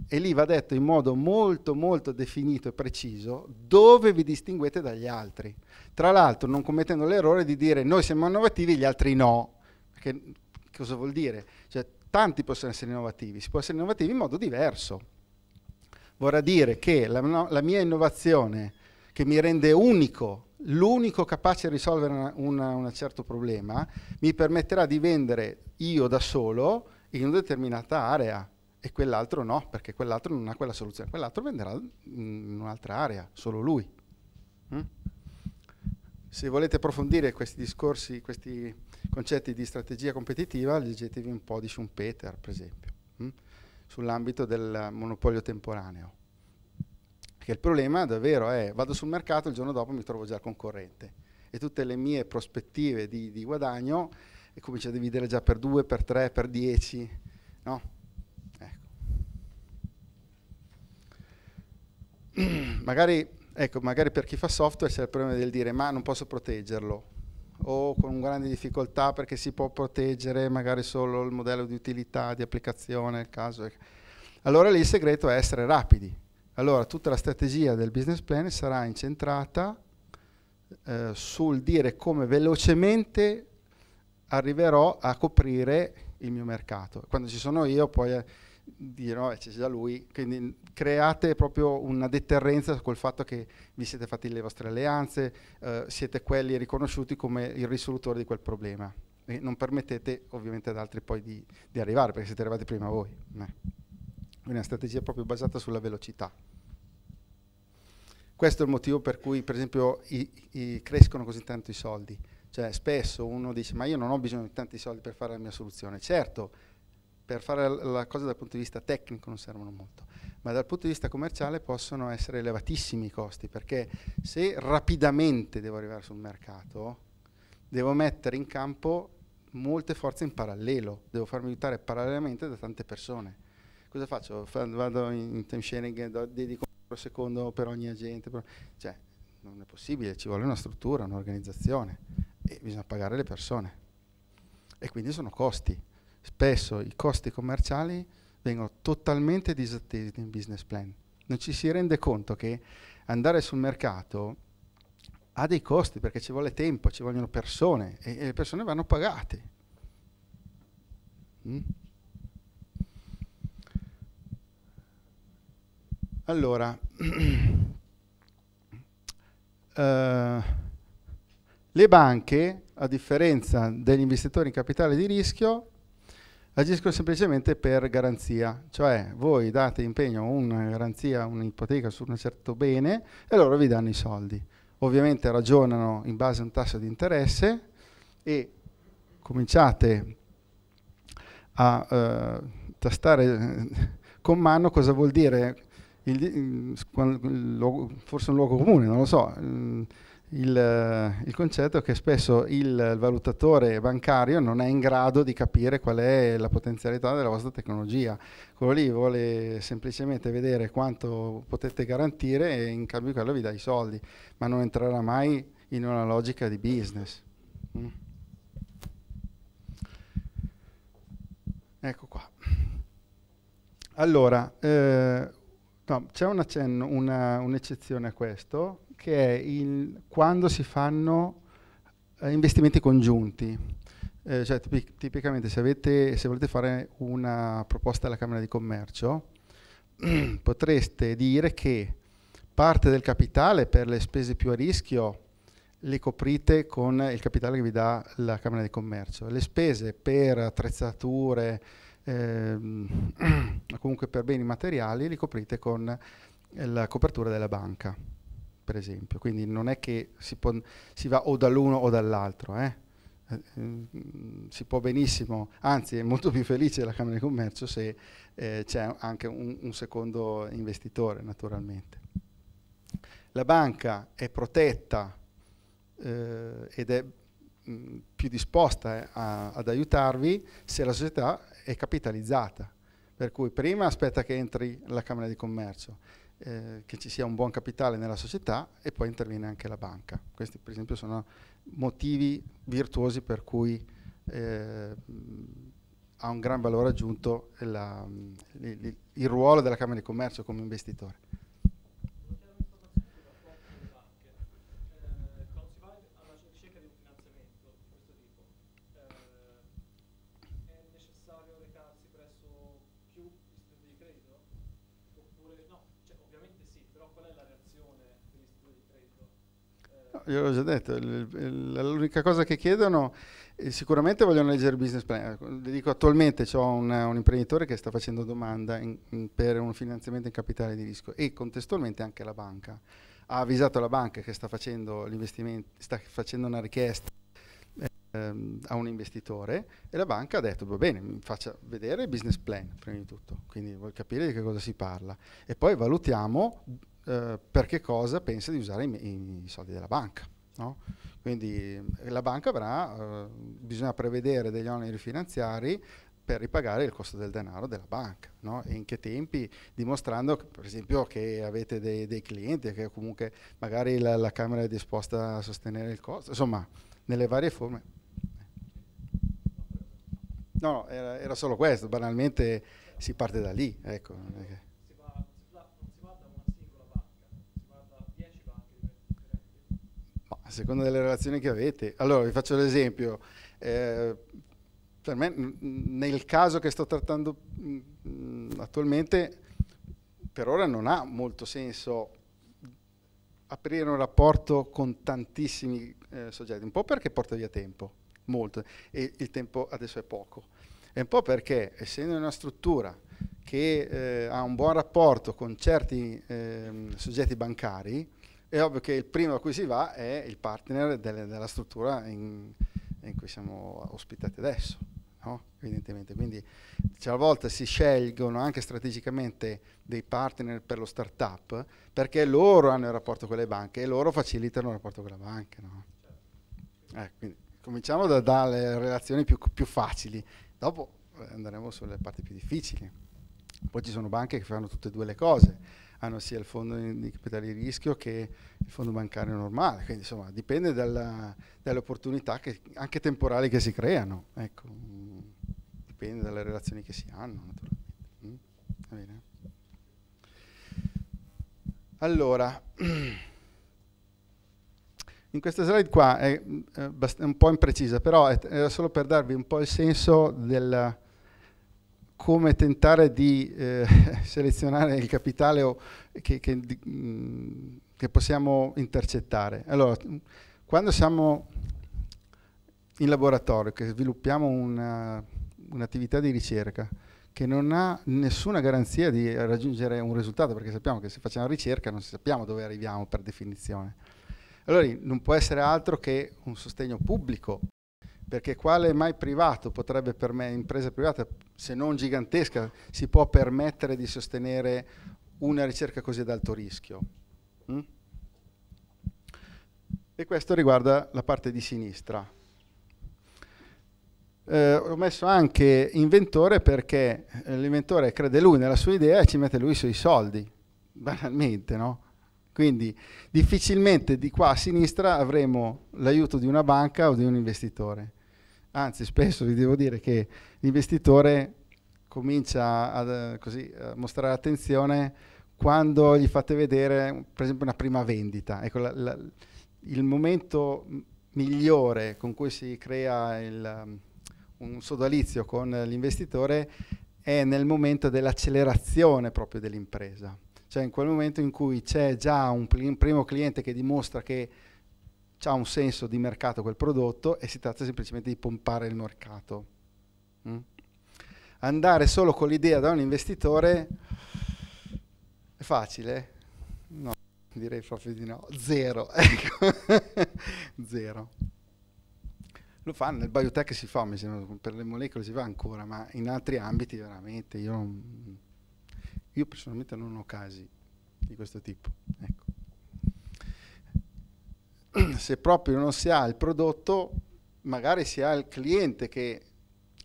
e lì va detto in modo molto molto definito e preciso dove vi distinguete dagli altri. Tra l'altro non commettendo l'errore di dire noi siamo innovativi, gli altri no, perché cosa vuol dire? Cioè, tanti possono essere innovativi, si può essere innovativi in modo diverso vorrà dire che la, no, la mia innovazione che mi rende unico, l'unico capace di risolvere un certo problema, mi permetterà di vendere io da solo in una determinata area e quell'altro no, perché quell'altro non ha quella soluzione, quell'altro venderà in un'altra area, solo lui. Mm? Se volete approfondire questi discorsi, questi concetti di strategia competitiva, leggetevi un po' di Schumpeter, per esempio sull'ambito del monopolio temporaneo. Perché il problema davvero è vado sul mercato, il giorno dopo mi trovo già il concorrente e tutte le mie prospettive di, di guadagno e comincio a dividere già per 2, per 3, per 10, no? Ecco. [CLEARS THROAT] magari, ecco, magari per chi fa software c'è il problema del dire ma non posso proteggerlo, o con grandi difficoltà perché si può proteggere magari solo il modello di utilità, di applicazione, il caso. Allora lì il segreto è essere rapidi. Allora tutta la strategia del business plan sarà incentrata eh, sul dire come velocemente arriverò a coprire il mio mercato. Quando ci sono io poi eh, dire vabbè c'è già lui, quindi create proprio una deterrenza col fatto che vi siete fatti le vostre alleanze, eh, siete quelli riconosciuti come il risolutore di quel problema e non permettete ovviamente ad altri poi di, di arrivare perché siete arrivati prima voi. Eh. Quindi una strategia proprio basata sulla velocità. Questo è il motivo per cui per esempio i, i crescono così tanto i soldi. Cioè spesso uno dice ma io non ho bisogno di tanti soldi per fare la mia soluzione. Certo, per fare la cosa dal punto di vista tecnico non servono molto, ma dal punto di vista commerciale possono essere elevatissimi i costi, perché se rapidamente devo arrivare sul mercato, devo mettere in campo molte forze in parallelo, devo farmi aiutare parallelamente da tante persone. Cosa faccio? Vado in time sharing, dedico un secondo per ogni agente, cioè non è possibile, ci vuole una struttura, un'organizzazione e bisogna pagare le persone. E quindi sono costi spesso i costi commerciali vengono totalmente disattesi nel business plan. Non ci si rende conto che andare sul mercato ha dei costi perché ci vuole tempo, ci vogliono persone e, e le persone vanno pagate. Mm? Allora, uh, [CLEARS THROAT] le banche, a differenza degli investitori in capitale di rischio, agiscono semplicemente per garanzia, cioè voi date impegno una garanzia, un'ipoteca su un certo bene e loro vi danno i soldi. Ovviamente ragionano in base a un tasso di interesse e cominciate a eh, tastare eh, con mano cosa vuol dire, il, forse un luogo comune, non lo so Il, il, eh, il, concetto è che spesso il valutatore bancario non è in grado di capire qual è la potenzialità della vostra tecnologia. Quello lì vuole semplicemente vedere quanto potete garantire e in cambio quello vi dà i soldi, ma non entrerà mai in una logica di business. Mm. Ecco qua. Allora, eh, no, c'è un accenno, un'eccezione a questo, che è il, quando si fanno eh, investimenti congiunti. Eh, cioè, tip tipicamente se, avete, se, volete fare una proposta alla Camera di Commercio, [CLEARS THROAT] potreste dire che parte del capitale per le spese più a rischio le coprite con il capitale che vi dà la Camera di Commercio. Le spese per attrezzature, ehm, [CLEARS THROAT] comunque per beni materiali, le coprite con eh, la copertura della banca per esempio. Quindi non è che si, può, si va o dall'uno o dall'altro. Eh? Eh, si può benissimo, anzi è molto più felice la Camera di Commercio se eh, c'è anche un, un, secondo investitore naturalmente. La banca è protetta eh, ed è mh, più disposta eh, a, ad aiutarvi se la società è capitalizzata, per cui prima aspetta che entri la Camera di Commercio, eh, che ci sia un buon capitale nella società e poi interviene anche la banca. Questi per esempio sono motivi virtuosi per cui eh, ha un gran valore aggiunto la, mm, il, il ruolo della Camera di Commercio come investitore. gliel'ho già detto, l'unica cosa che chiedono eh, sicuramente vogliono leggere il business plan. Ecco, dico attualmente ho un, un, imprenditore che sta facendo domanda in, in, per un finanziamento in capitale di rischio e contestualmente anche la banca. Ha avvisato la banca che sta facendo, sta facendo una richiesta ehm, a un investitore e la banca ha detto va bene, mi faccia vedere il business plan prima di tutto, quindi vuol capire di che cosa si parla e poi valutiamo eh, per che cosa pensa di usare i, i soldi della banca. No? Quindi eh, la banca avrà, eh, bisogna prevedere degli oneri finanziari per ripagare il costo del denaro della banca no? e in che tempi, dimostrando per esempio che avete dei, dei clienti che comunque magari la, la, Camera è disposta a sostenere il costo, insomma nelle varie forme. No, era, era solo questo, banalmente si parte da lì. Ecco. A seconda delle relazioni che avete. Allora, vi faccio l'esempio. Eh, per me, nel caso che sto trattando mh, mm, attualmente, per ora non ha molto senso aprire un rapporto con tantissimi eh, soggetti, un po' perché porta via tempo, molto, e il tempo adesso è poco, e un po' perché essendo una struttura che eh, ha un buon rapporto con certi eh, soggetti bancari, è ovvio che il primo a cui si va è il partner delle, della struttura in, in, cui siamo ospitati adesso, no? evidentemente. Quindi cioè, a volte si scelgono anche strategicamente dei partner per lo startup perché loro hanno il rapporto con le banche e loro facilitano il rapporto con la banca. No? Eh, quindi, cominciamo da, dalle relazioni più, più facili, dopo eh, andremo sulle parti più difficili. Poi ci sono banche che fanno tutte e due le cose, hanno sia il fondo di capitale di rischio che il fondo bancario normale, quindi insomma dipende dalla, dalle opportunità che, anche temporali che si creano, ecco. dipende dalle relazioni che si hanno naturalmente. Mm? Allora, [CLEARS THROAT] in questa slide qua è, è un po' imprecisa, però è, è solo per darvi un po' il senso del come tentare di eh, [LAUGHS] selezionare il capitale o, che, che, mh, mm, che, possiamo intercettare. Allora, quando siamo in laboratorio, che sviluppiamo un'attività un di ricerca, che non ha nessuna garanzia di raggiungere un risultato, perché sappiamo che se facciamo ricerca non sappiamo dove arriviamo per definizione. Allora non può essere altro che un sostegno pubblico perché quale mai privato potrebbe per me, impresa privata se non gigantesca, si può permettere di sostenere una ricerca così ad alto rischio? Mm? E questo riguarda la parte di sinistra. Eh, ho messo anche inventore perché eh, l'inventore crede lui nella sua idea e ci mette lui i suoi soldi, [LAUGHS] banalmente, no? Quindi difficilmente di qua a sinistra avremo l'aiuto di una banca o di un investitore. Anzi, spesso vi devo dire che l'investitore comincia a, eh, così, a mostrare attenzione quando gli fate vedere, per esempio, una prima vendita. Ecco, la, la, il momento migliore con cui si crea il, um, un sodalizio con l'investitore è nel momento dell'accelerazione proprio dell'impresa, cioè in quel momento in cui c'è già un, un primo cliente che dimostra che ha un senso di mercato quel prodotto e si tratta semplicemente di pompare il mercato. Mm? Andare solo con l'idea da un investitore è facile? No, direi proprio di no. Zero, [LAUGHS] ecco. Zero. Lo fanno, nel biotech si fa, per le molecole si fa ancora, ma in altri ambiti veramente io, non, io personalmente non ho casi di questo tipo. Ecco. [CLEARS THROAT] se proprio non si ha il prodotto, magari si ha il cliente che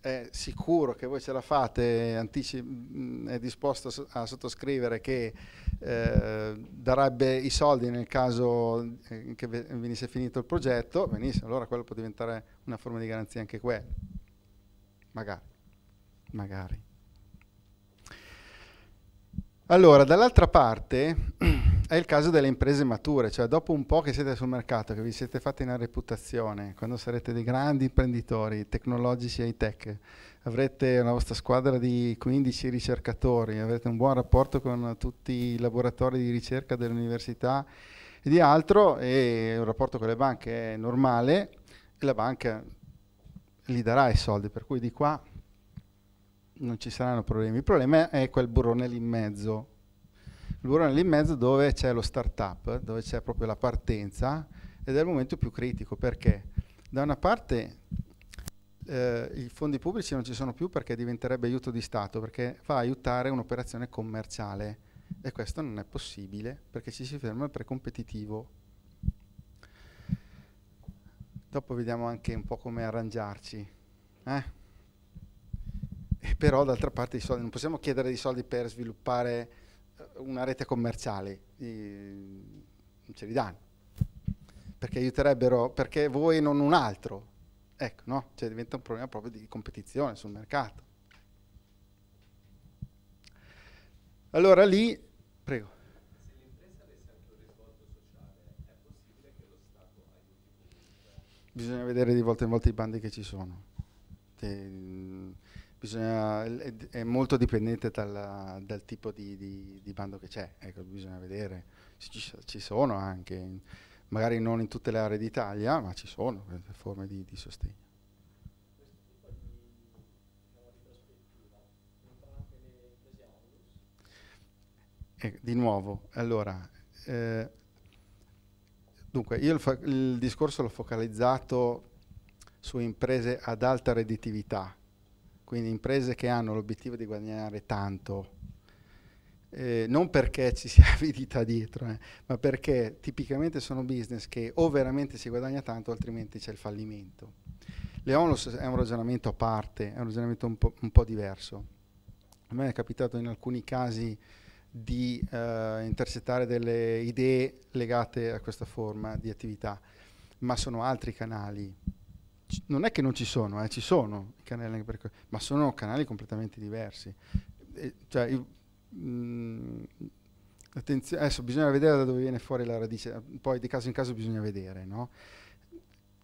è sicuro che voi ce la fate, mm, è disposto a sottoscrivere che eh, darebbe i soldi nel caso eh, che venisse finito il progetto, benissimo, allora quello può diventare una forma di garanzia anche quella. Magari. Magari. Allora, dall'altra parte [CLEARS THROAT] È il caso delle imprese mature, cioè dopo un po' che siete sul mercato, che vi siete fatti una reputazione, quando sarete dei grandi imprenditori tecnologici e high tech, avrete una vostra squadra di 15 ricercatori, avrete un buon rapporto con tutti i laboratori di ricerca dell'università e di altro, e un rapporto con le banche è normale, la banca gli darà i soldi, per cui di qua non ci saranno problemi. Il problema è quel burrone lì in mezzo il burone lì in mezzo dove c'è lo start-up, dove c'è proprio la partenza ed è il momento più critico perché da una parte eh, i fondi pubblici non ci sono più perché diventerebbe aiuto di Stato, perché fa aiutare un'operazione commerciale e questo non è possibile perché ci si ferma al precompetitivo. Dopo vediamo anche un po' come arrangiarci. Eh? però d'altra parte i soldi, non possiamo chiedere dei soldi per sviluppare una rete commerciale non ce li danno perché aiuterebbero perché voi e non un altro ecco no cioè diventa un problema proprio di competizione sul mercato allora lì prego Bisogna vedere di volta in volta i bandi che ci sono bisogna, è, è, molto dipendente dal, dal tipo di, di, di, bando che c'è, ecco, bisogna vedere, ci, ci, sono anche, magari non in tutte le aree d'Italia, ma ci sono queste forme di, di sostegno. Diciamo, eh, di nuovo, allora, eh, dunque io il, il, discorso l'ho focalizzato su imprese ad alta redditività, quindi imprese che hanno l'obiettivo di guadagnare tanto, eh, non perché ci sia [LAUGHS] avidità dietro, eh, ma perché tipicamente sono business che o veramente si guadagna tanto altrimenti c'è il fallimento. Le onlus è un ragionamento a parte, è un ragionamento un po', un po diverso. A me è capitato in alcuni casi di eh, intercettare delle idee legate a questa forma di attività, ma sono altri canali non è che non ci sono, eh, ci sono i canali, ma sono canali completamente diversi. E, cioè, io, mh, mm, adesso bisogna vedere da dove viene fuori la radice, poi di caso in caso bisogna vedere. No?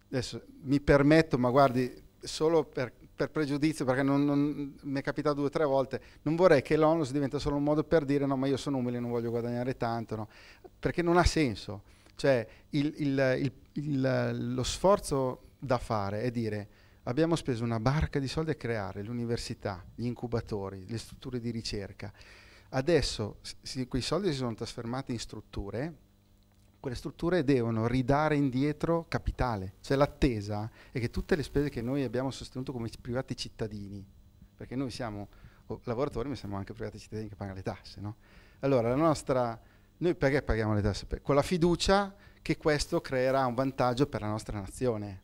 Adesso mi permetto, ma guardi, solo per, per pregiudizio, perché non, non, mi è capitato due o tre volte, non vorrei che l'onus diventa solo un modo per dire no, ma io sono umile, non voglio guadagnare tanto, no? perché non ha senso. Cioè, il, il, il, lo sforzo da fare è dire abbiamo speso una barca di soldi a creare l'università, gli incubatori, le strutture di ricerca. Adesso si, quei soldi si sono trasformati in strutture, quelle strutture devono ridare indietro capitale, cioè l'attesa è che tutte le spese che noi abbiamo sostenuto come privati cittadini, perché noi siamo lavoratori ma siamo anche privati cittadini che pagano le tasse, no? Allora la nostra, noi perché paghiamo le tasse? Con la fiducia che questo creerà un vantaggio per la nostra nazione,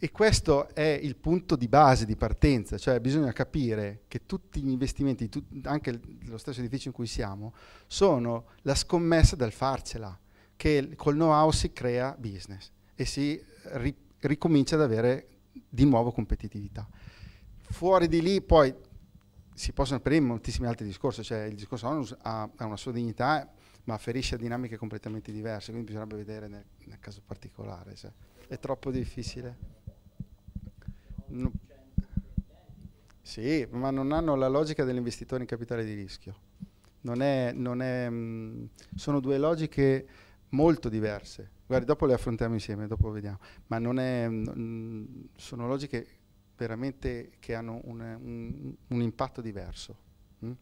e questo è il punto di base, di partenza, cioè bisogna capire che tutti gli investimenti, tu, anche lo stesso edificio in cui siamo, sono la scommessa del farcela, che col know-how si crea business e si ri, ricomincia ad avere di nuovo competitività. Fuori di lì poi si possono aprire moltissimi altri discorsi, cioè il discorso onus ha, ha una sua dignità ma afferisce a dinamiche completamente diverse, quindi bisognerebbe vedere nel, nel caso particolare, se è troppo difficile. Sì, ma non hanno la logica dell'investitore in capitale di rischio. Non è, non è, mh, mm, sono due logiche molto diverse. Guardi, dopo le affrontiamo insieme, dopo vediamo. Ma non è, mh, mm, sono logiche veramente che hanno un, un, un impatto diverso. Mm?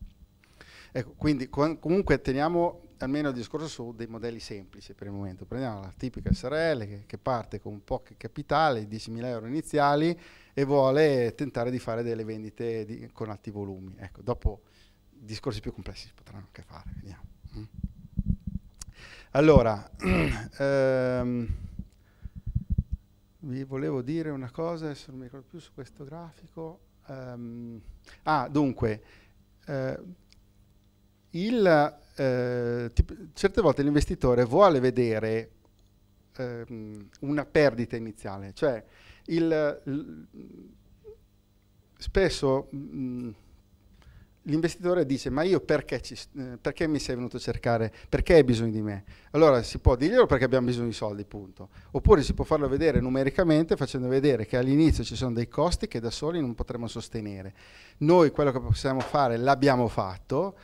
Ecco, quindi com comunque teniamo almeno il discorso su dei modelli semplici per il momento. Prendiamo la tipica SRL che, che parte con pochi capitale, 10.000 euro iniziali e vuole tentare di fare delle vendite di, con alti volumi. Ecco, dopo discorsi più complessi si potranno anche fare. Vediamo. Mm. Allora, [CLEARS THROAT] ehm, vi volevo dire una cosa, adesso non mi ricordo più su questo grafico. Um, ah, dunque, eh, il, eh, certe volte l'investitore vuole vedere ehm, una perdita iniziale, cioè il, spesso mm, l'investitore dice ma io perché, ci, eh, perché, mi sei venuto a cercare, perché hai bisogno di me? Allora si può dirglielo perché abbiamo bisogno di soldi, punto. Oppure si può farlo vedere numericamente facendo vedere che all'inizio ci sono dei costi che da soli non potremo sostenere. Noi quello che possiamo fare l'abbiamo fatto,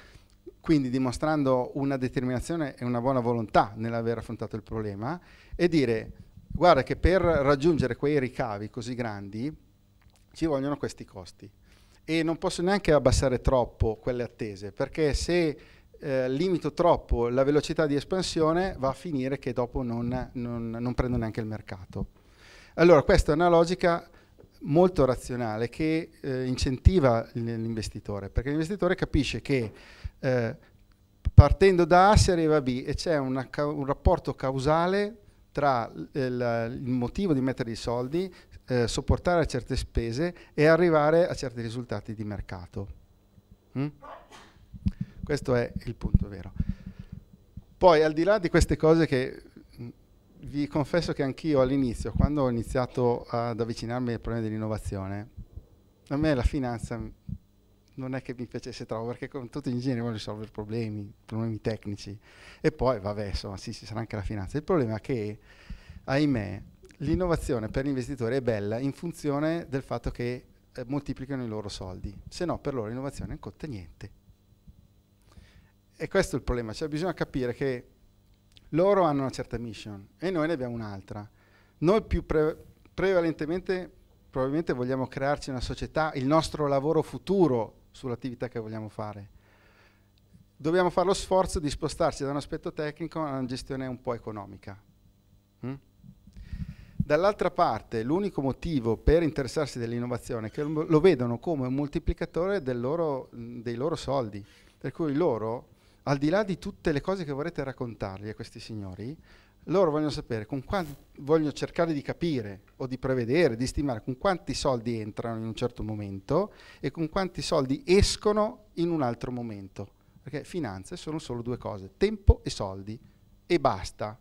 quindi dimostrando una determinazione e una buona volontà nell'aver affrontato il problema, e dire guarda che per raggiungere quei ricavi così grandi ci vogliono questi costi e non posso neanche abbassare troppo quelle attese, perché se eh, limito troppo la velocità di espansione va a finire che dopo non, non, non prendo neanche il mercato. Allora questa è una logica molto razionale che eh, incentiva l'investitore, perché l'investitore capisce che eh, partendo da A si arriva a B e c'è un rapporto causale tra il, eh, il, motivo di mettere i soldi, eh, sopportare certe spese e arrivare a certi risultati di mercato. Mm? Questo è il punto vero. Poi al di là di queste cose che vi confesso che anch'io all'inizio, quando ho iniziato ad avvicinarmi ai problemi dell'innovazione, a me la finanza non è che mi piacesse troppo, perché con tutti gli ingegneri vogliono risolvere problemi, problemi tecnici. E poi, vabbè, insomma, sì, ci sarà anche la finanza. Il problema è che, ahimè, l'innovazione per l'investitore è bella in funzione del fatto che eh, moltiplicano i loro soldi, se no per loro l'innovazione non conta niente. E questo è il problema, cioè bisogna capire che loro hanno una certa mission e noi ne abbiamo un'altra. Noi più pre prevalentemente probabilmente vogliamo crearci una società, il nostro lavoro futuro sull'attività che vogliamo fare. Dobbiamo fare lo sforzo di spostarci da un aspetto tecnico a una gestione un po' economica. Mm? Dall'altra parte, l'unico motivo per interessarsi dell'innovazione è che lo vedono come un moltiplicatore loro, dei loro soldi, per cui loro al di là di tutte le cose che vorrete raccontargli a questi signori, loro vogliono sapere, quanti, vogliono cercare di capire o di prevedere, di stimare con quanti soldi entrano in un certo momento e con quanti soldi escono in un altro momento. Perché finanze sono solo due cose, tempo e soldi, e basta.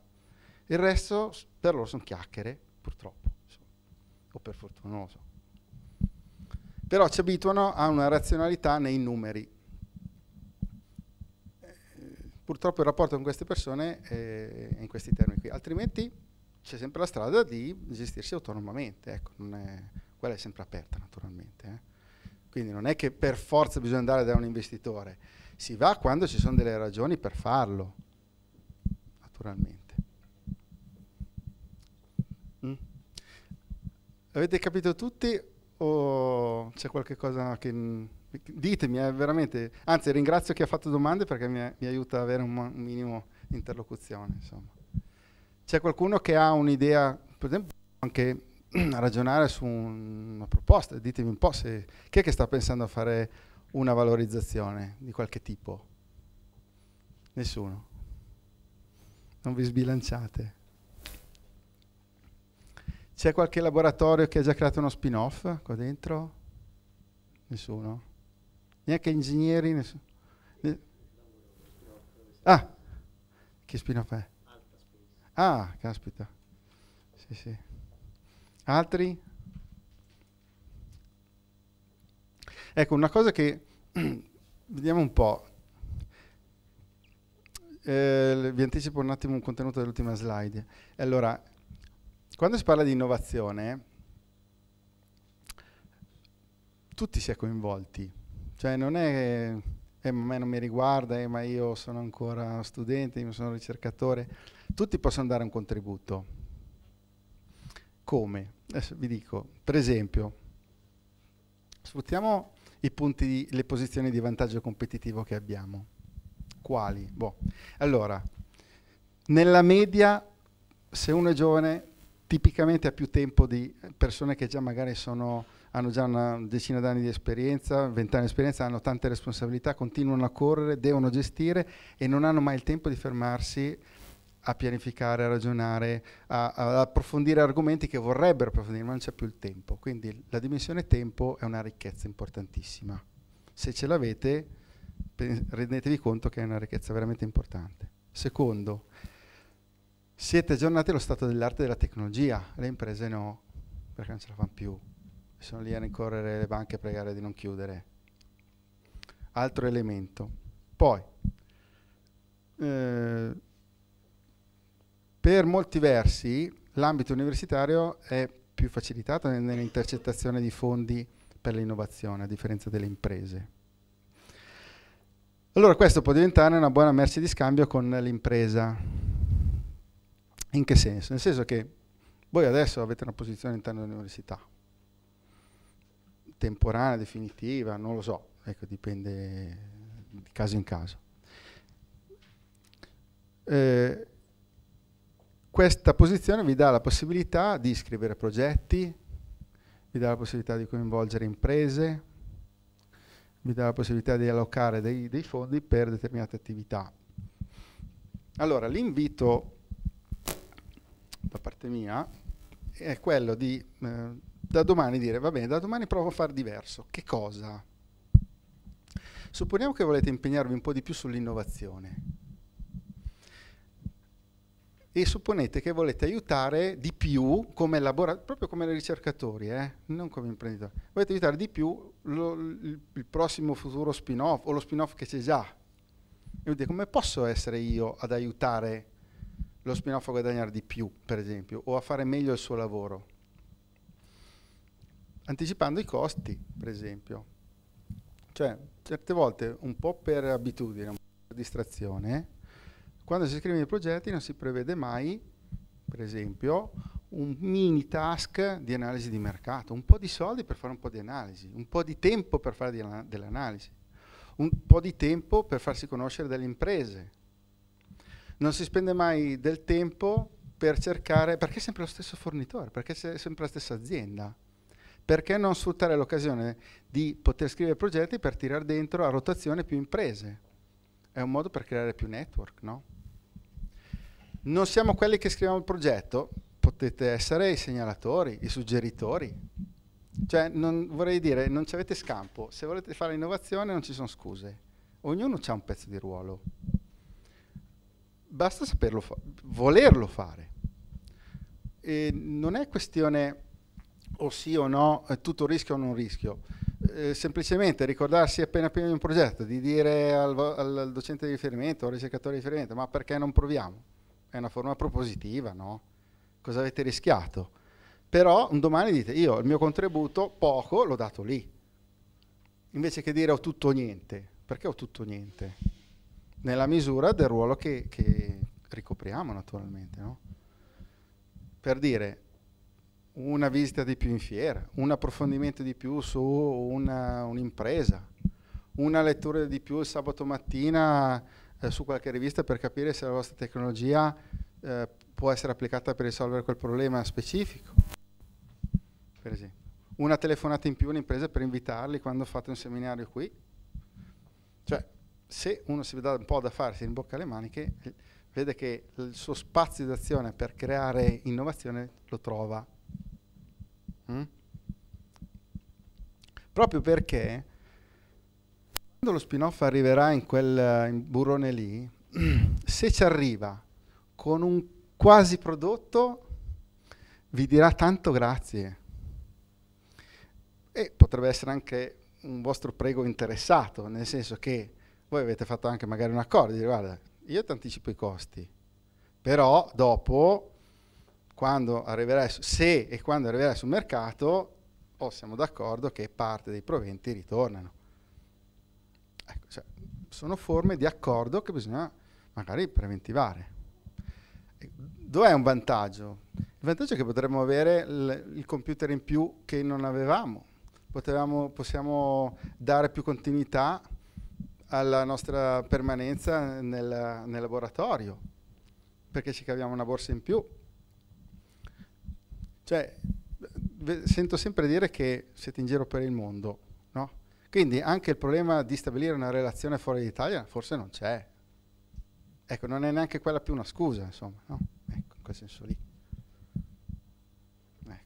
Il resto per loro sono chiacchiere, purtroppo, o per fortuna, non lo so. Però ci abituano a una razionalità nei numeri, purtroppo il rapporto con queste persone eh, è in questi termini qui, altrimenti c'è sempre la strada di gestirsi autonomamente, ecco, è, quella è sempre aperta naturalmente. Eh. Quindi non è che per forza bisogna andare da un investitore, si va quando ci sono delle ragioni per farlo, naturalmente. Mm. Avete capito tutti o c'è qualche cosa che... Ditemi, è eh, veramente... Anzi, ringrazio chi ha fatto domande perché mi, mi aiuta ad avere un, un minimo di interlocuzione. Insomma. C'è qualcuno che ha un'idea, per esempio, anche [CLEARS THROAT] a ragionare su una proposta, ditemi un po' se chi è che sta pensando a fare una valorizzazione di qualche tipo? Nessuno. Non vi sbilanciate. C'è qualche laboratorio che ha già creato uno spin-off qua dentro? Nessuno? neanche ingegneri. Nessuno. Ah, che spin-off è? Ah, caspita. Sì, sì. Altri? Ecco, una cosa che [CLEARS THROAT] vediamo un po'. Eh, vi anticipo un attimo un contenuto dell'ultima slide. Allora, quando si parla di innovazione, tutti si è coinvolti cioè non è che eh, a me non mi riguarda, eh, ma io sono ancora studente, io sono ricercatore. Tutti possono dare un contributo. Come? Adesso vi dico, per esempio, sfruttiamo i punti, di, le posizioni di vantaggio competitivo che abbiamo. Quali? Boh. Allora, nella media, se uno è giovane, tipicamente ha più tempo di persone che già magari sono hanno già una decina d'anni di esperienza, vent'anni di esperienza, hanno tante responsabilità, continuano a correre, devono gestire e non hanno mai il tempo di fermarsi a pianificare, a ragionare, a, ad approfondire argomenti che vorrebbero approfondire, ma non c'è più il tempo. Quindi la dimensione tempo è una ricchezza importantissima. Se ce l'avete, rendetevi conto che è una ricchezza veramente importante. Secondo, siete aggiornati allo stato dell'arte della tecnologia, le imprese no, perché non ce la fanno più sono lì a rincorrere le banche a pregare di non chiudere. Altro elemento. Poi, eh, per molti versi l'ambito universitario è più facilitato nell'intercettazione di fondi per l'innovazione, a differenza delle imprese. Allora questo può diventare una buona merce di scambio con l'impresa. In che senso? Nel senso che voi adesso avete una posizione all'interno dell'università, temporanea, definitiva, non lo so, ecco, dipende di caso in caso. Eh, questa posizione vi dà la possibilità di scrivere progetti, vi dà la possibilità di coinvolgere imprese, vi dà la possibilità di allocare dei, dei fondi per determinate attività. Allora, l'invito da parte mia è quello di eh, da domani dire, va bene, da domani provo a fare diverso. Che cosa? Supponiamo che volete impegnarvi un po' di più sull'innovazione e supponete che volete aiutare di più come laboratorio, proprio come ricercatori, eh? non come imprenditori, volete aiutare di più lo, il, prossimo futuro spin-off o lo spin-off che c'è già. E vedete come posso essere io ad aiutare lo spin-off a guadagnare di più, per esempio, o a fare meglio il suo lavoro? anticipando i costi, per esempio. Cioè, certe volte, un po' per abitudine, un po' per distrazione, quando si scrivono i progetti non si prevede mai, per esempio, un mini task di analisi di mercato, un po' di soldi per fare un po' di analisi, un po' di tempo per fare dell'analisi, un po' di tempo per farsi conoscere dalle imprese. Non si spende mai del tempo per cercare, perché è sempre lo stesso fornitore, perché è sempre la stessa azienda perché non sfruttare l'occasione di poter scrivere progetti per tirare dentro a rotazione più imprese? È un modo per creare più network, no? Non siamo quelli che scriviamo il progetto, potete essere i segnalatori, i suggeritori. Cioè, non, vorrei dire, non ci avete scampo. Se volete fare innovazione non ci sono scuse. Ognuno ha un pezzo di ruolo. Basta saperlo fa volerlo fare. E non è questione o sì o no, è eh, tutto rischio o non rischio. Eh, semplicemente ricordarsi appena prima di un progetto, di dire al, al docente di riferimento o al ricercatore di riferimento, ma perché non proviamo? È una forma propositiva, no? Cosa avete rischiato? Però un domani dite, io il mio contributo, poco, l'ho dato lì. Invece che dire ho tutto o niente. Perché ho tutto o niente? Nella misura del ruolo che, che ricopriamo naturalmente, no? Per dire, una visita di più in fiera, un approfondimento di più su un'impresa, una lettura di più il sabato mattina eh, su qualche rivista per capire se la vostra tecnologia eh, può essere applicata per risolvere quel problema specifico, per esempio. Una telefonata in più all'impresa per invitarli quando fate un seminario qui. Cioè, se uno si dà un po' da farsi in bocca alle maniche, vede che il suo spazio d'azione per creare innovazione lo trova Mm? Proprio perché quando lo spin-off arriverà in quel in burrone lì, [CLEARS THROAT] se ci arriva con un quasi prodotto, vi dirà tanto grazie. E potrebbe essere anche un vostro prego interessato, nel senso che voi avete fatto anche magari un accordo, dire guarda, io ti anticipo i costi, però dopo quando arriverà, se e quando arriverà sul mercato, o oh, siamo d'accordo che parte dei proventi ritornano. Ecco, cioè, sono forme di accordo che bisogna magari preventivare. Dov'è un vantaggio? Il vantaggio è che potremmo avere il computer in più che non avevamo, Potevamo, possiamo dare più continuità alla nostra permanenza nel, nel laboratorio, perché ci caviamo una borsa in più, cioè, sento sempre dire che siete in giro per il mondo, no? Quindi anche il problema di stabilire una relazione fuori d'Italia forse non c'è. Ecco, non è neanche quella più una scusa, insomma, no? Ecco, in quel senso lì. Ecco.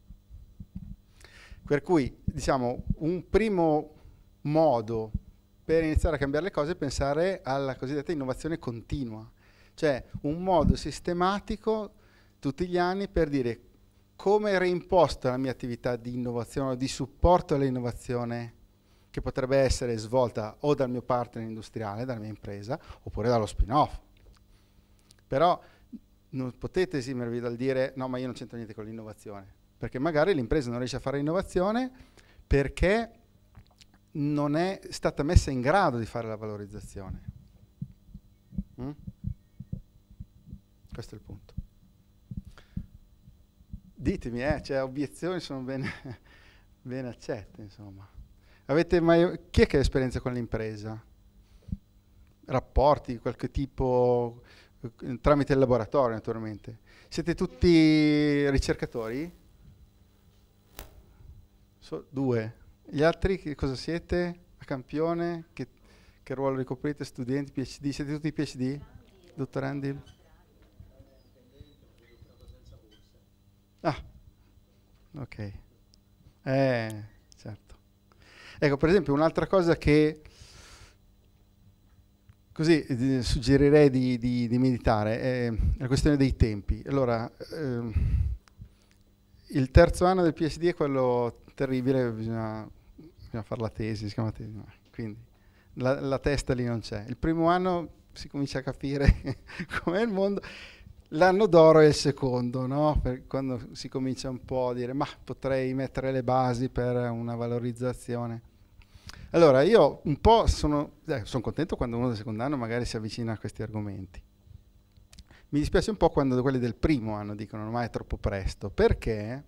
Per cui, diciamo, un primo modo per iniziare a cambiare le cose è pensare alla cosiddetta innovazione continua, cioè un modo sistematico tutti gli anni per dire come reimposto la mia attività di innovazione, di supporto all'innovazione che potrebbe essere svolta o dal mio partner industriale, dalla mia impresa, oppure dallo spin-off. Però non potete esimervi dal dire no, ma io non c'entro niente con l'innovazione, perché magari l'impresa non riesce a fare innovazione perché non è stata messa in grado di fare la valorizzazione. Mm? Questo è il punto ditemi, eh, cioè, obiezioni sono ben, [LAUGHS] ben accette, insomma. Avete mai, chi è che ha esperienza con l'impresa? Rapporti di qualche tipo, eh, tramite il laboratorio naturalmente. Siete tutti ricercatori? So, due. Gli altri che cosa siete? A campione? Che, che ruolo ricoprite? Studenti, PhD? Siete tutti PhD? Dottorandi? Ah, ok. Eh, certo. Ecco, per esempio, un'altra cosa che così eh, suggerirei di, di, di, meditare è la questione dei tempi. Allora, ehm, il terzo anno del PSD è quello terribile, bisogna, bisogna fare la tesi, si chiama tesi, quindi la, la testa lì non c'è. Il primo anno si comincia a capire [LAUGHS] com'è il mondo l'anno d'oro è il secondo, no? quando si comincia un po' a dire ma potrei mettere le basi per una valorizzazione. Allora, io un po' sono, eh, sono contento quando uno del secondo anno magari si avvicina a questi argomenti. Mi dispiace un po' quando quelli del primo anno dicono ma è troppo presto, perché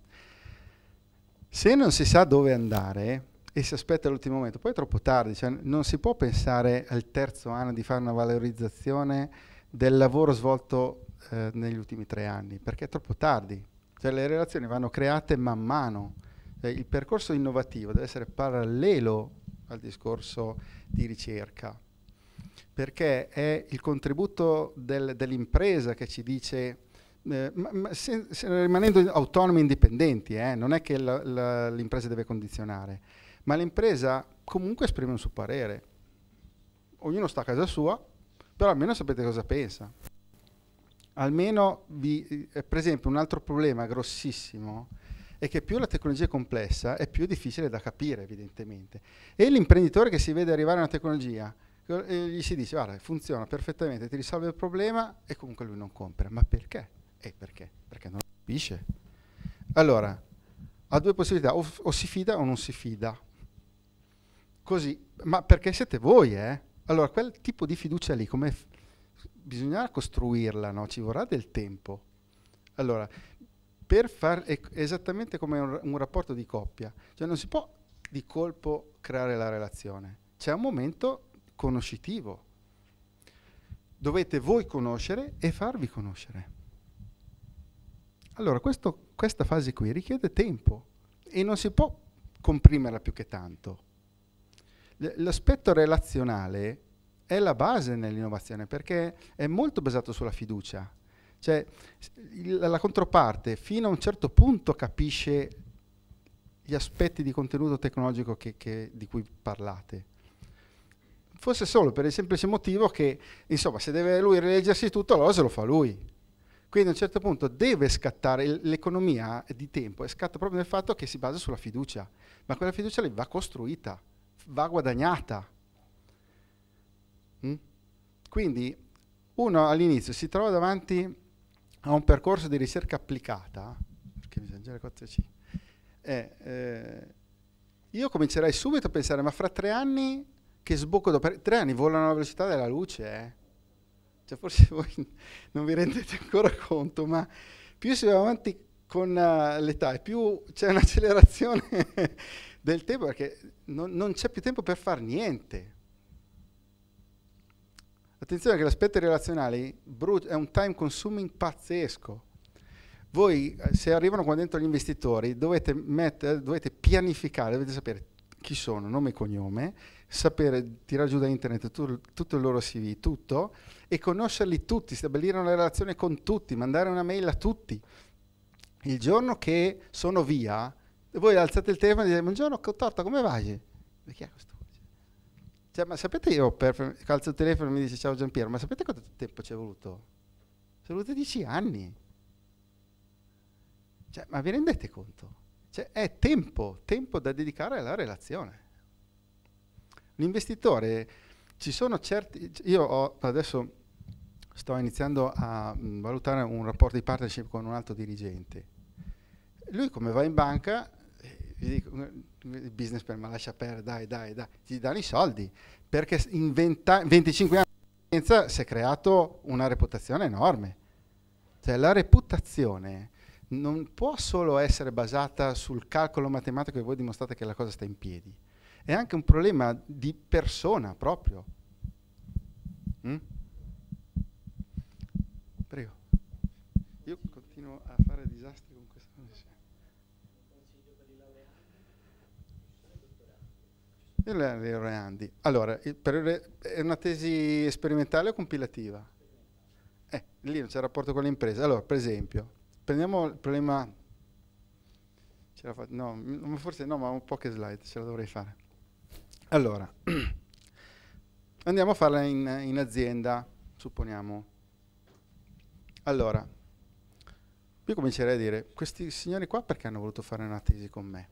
se non si sa dove andare e si aspetta l'ultimo momento, poi è troppo tardi, cioè non si può pensare al terzo anno di fare una valorizzazione del lavoro svolto eh, negli ultimi tre anni, perché è troppo tardi. Cioè, le relazioni vanno create man mano. Eh, il percorso innovativo deve essere parallelo al discorso di ricerca, perché è il contributo del, dell'impresa che ci dice eh, ma, ma se, se rimanendo autonomi e indipendenti, eh, non è che la, la, l'impresa deve condizionare, ma l'impresa comunque esprime un suo parere. Ognuno sta a casa sua, però almeno sapete cosa pensa almeno vi, eh, per esempio un altro problema grossissimo è che più la tecnologia è complessa è più difficile da capire evidentemente e l'imprenditore che si vede arrivare a una tecnologia eh, gli si dice guarda funziona perfettamente ti risolve il problema e comunque lui non compra ma perché? E eh, perché? Perché non capisce allora ha due possibilità o, o, si fida o non si fida così ma perché siete voi eh? allora quel tipo di fiducia lì come bisognerà costruirla, no? ci vorrà del tempo. Allora, per far esattamente come un, un, rapporto di coppia, cioè non si può di colpo creare la relazione, c'è un momento conoscitivo. Dovete voi conoscere e farvi conoscere. Allora, questo, questa fase qui richiede tempo e non si può comprimerla più che tanto. L'aspetto relazionale è la base nell'innovazione perché è molto basato sulla fiducia. Cioè la controparte fino a un certo punto capisce gli aspetti di contenuto tecnologico che, che, di cui parlate. Forse solo per il semplice motivo che, insomma, se deve lui rileggersi tutto, allora se lo fa lui. Quindi a un certo punto deve scattare, l'economia di tempo e scatta proprio nel fatto che si basa sulla fiducia, ma quella fiducia lì va costruita, va guadagnata quindi uno all'inizio si trova davanti a un percorso di ricerca applicata, perché bisogna girare 4C, eh, eh, io comincerei subito a pensare, ma fra tre anni che sbocco dopo? Tre anni volano alla velocità della luce, eh? cioè, forse [LAUGHS] voi non vi rendete ancora conto, ma più si va avanti con uh, l'età e più c'è un'accelerazione [LAUGHS] del tempo, perché non, non c'è più tempo per fare niente Attenzione che l'aspetto relazionale è un time consuming pazzesco. Voi, eh, se arrivano qua dentro gli investitori, dovete, mettere, eh, dovete pianificare, dovete sapere chi sono, nome e cognome, sapere, tirare giù da internet tu, tutto il loro CV, tutto, e conoscerli tutti, stabilire una relazione con tutti, mandare una mail a tutti. Il giorno che sono via, voi alzate il telefono e dite, buongiorno, Cottorta, come vai? E chi è questo? Cioè, ma sapete io per calzo il telefono e mi dice ciao Giampiero, ma sapete quanto tempo ci è voluto? Ci è voluto dieci anni. Cioè, ma vi rendete conto? Cioè, è tempo, tempo da dedicare alla relazione. L'investitore, ci sono certi... Io ho, adesso sto iniziando a mm, valutare un rapporto di partnership con un altro dirigente. Lui come va in banca il business per ma lascia perdere, dai, dai, dai, ti danno i soldi, perché in 20, 25 anni di esperienza si è creato una reputazione enorme. Cioè la reputazione non può solo essere basata sul calcolo matematico e voi dimostrate che la cosa sta in piedi, è anche un problema di persona proprio. Mm? Prego. Io continuo a fare disastri. Leo Reandi. Allora, per, è una tesi sperimentale o compilativa? Eh, lì non c'è rapporto con l'impresa. Allora, per esempio, prendiamo il problema... no, forse no, ma ho poche slide, ce la dovrei fare. Allora, [CLEARS THROAT] andiamo a farla in, in azienda, supponiamo. Allora, io comincerei a dire, questi signori qua perché hanno voluto fare una tesi con me?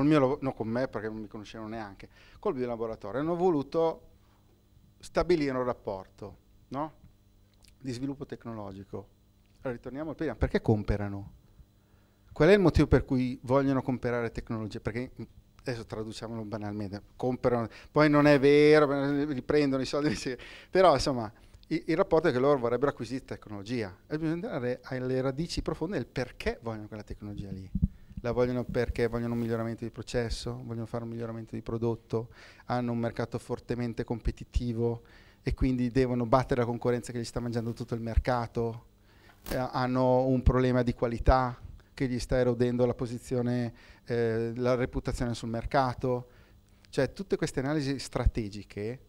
col mio, no con me perché non mi conoscevano neanche, col mio laboratorio, hanno voluto stabilire un rapporto no? di sviluppo tecnologico. Allora ritorniamo al prima, perché comperano? Qual è il motivo per cui vogliono comprare tecnologie? Perché adesso traduciamolo banalmente, comprano, poi non è vero, riprendono i soldi, però insomma il, il rapporto è che loro vorrebbero acquisire tecnologia e bisogna andare alle radici profonde del perché vogliono quella tecnologia lì la vogliono perché vogliono un miglioramento di processo, vogliono fare un miglioramento di prodotto, hanno un mercato fortemente competitivo e quindi devono battere la concorrenza che gli sta mangiando tutto il mercato, eh, hanno un problema di qualità che gli sta erodendo la posizione, eh, la reputazione sul mercato. Cioè tutte queste analisi strategiche,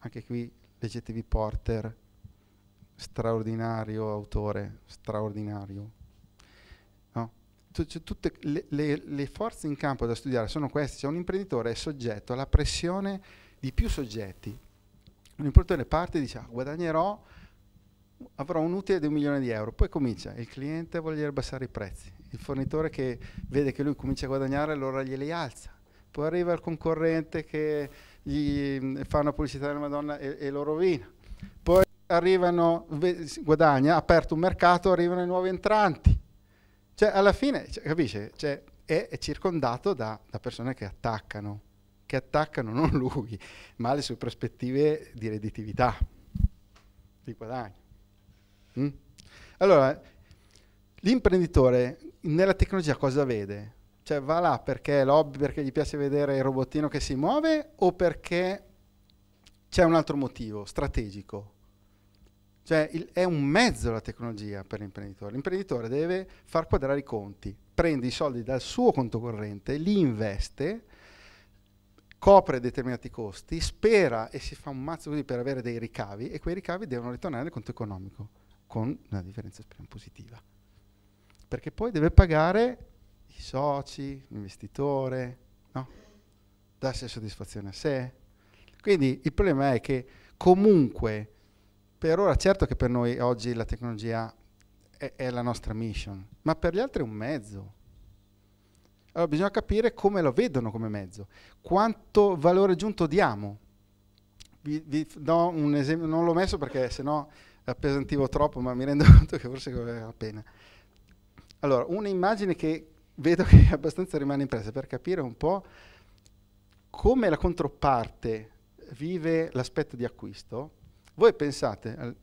anche qui leggetevi Porter, straordinario autore, straordinario cioè, tutte le, le, le, forze in campo da studiare sono queste, cioè un imprenditore è soggetto alla pressione di più soggetti. Un imprenditore parte e dice ah, guadagnerò, avrò un utile di un milione di euro, poi comincia il cliente a voler abbassare i prezzi, il fornitore che vede che lui comincia a guadagnare allora glieli alza, poi arriva il concorrente che gli fa una pubblicità della Madonna e, e lo rovina, poi arrivano, guadagna, ha aperto un mercato, arrivano i nuovi entranti cioè, alla fine, cioè, capisci? Cioè, è, è, circondato da, da persone che attaccano, che attaccano non lui, ma le sue prospettive di redditività, di guadagno. Mm? Allora, l'imprenditore nella tecnologia cosa vede? Cioè va là perché è lobby, perché gli piace vedere il robottino che si muove o perché c'è un altro motivo strategico? Cioè il, è un mezzo la tecnologia per l'imprenditore. L'imprenditore deve far quadrare i conti, prende i soldi dal suo conto corrente, li investe, copre determinati costi, spera e si fa un mazzo così per avere dei ricavi e quei ricavi devono ritornare al conto economico con una differenza speriamo positiva. Perché poi deve pagare i soci, l'investitore, no? darsi soddisfazione a sé. Quindi il problema è che comunque per ora certo che per noi oggi la tecnologia è, è la nostra mission, ma per gli altri è un mezzo. Allora bisogna capire come lo vedono come mezzo, quanto valore aggiunto diamo. Vi, vi do un esempio, non l'ho messo perché sennò eh, appesantivo troppo, ma mi rendo [LAUGHS] conto che forse vale la pena. Allora, un'immagine che vedo che abbastanza rimane impressa per capire un po' come la controparte vive l'aspetto di acquisto voi pensate, al,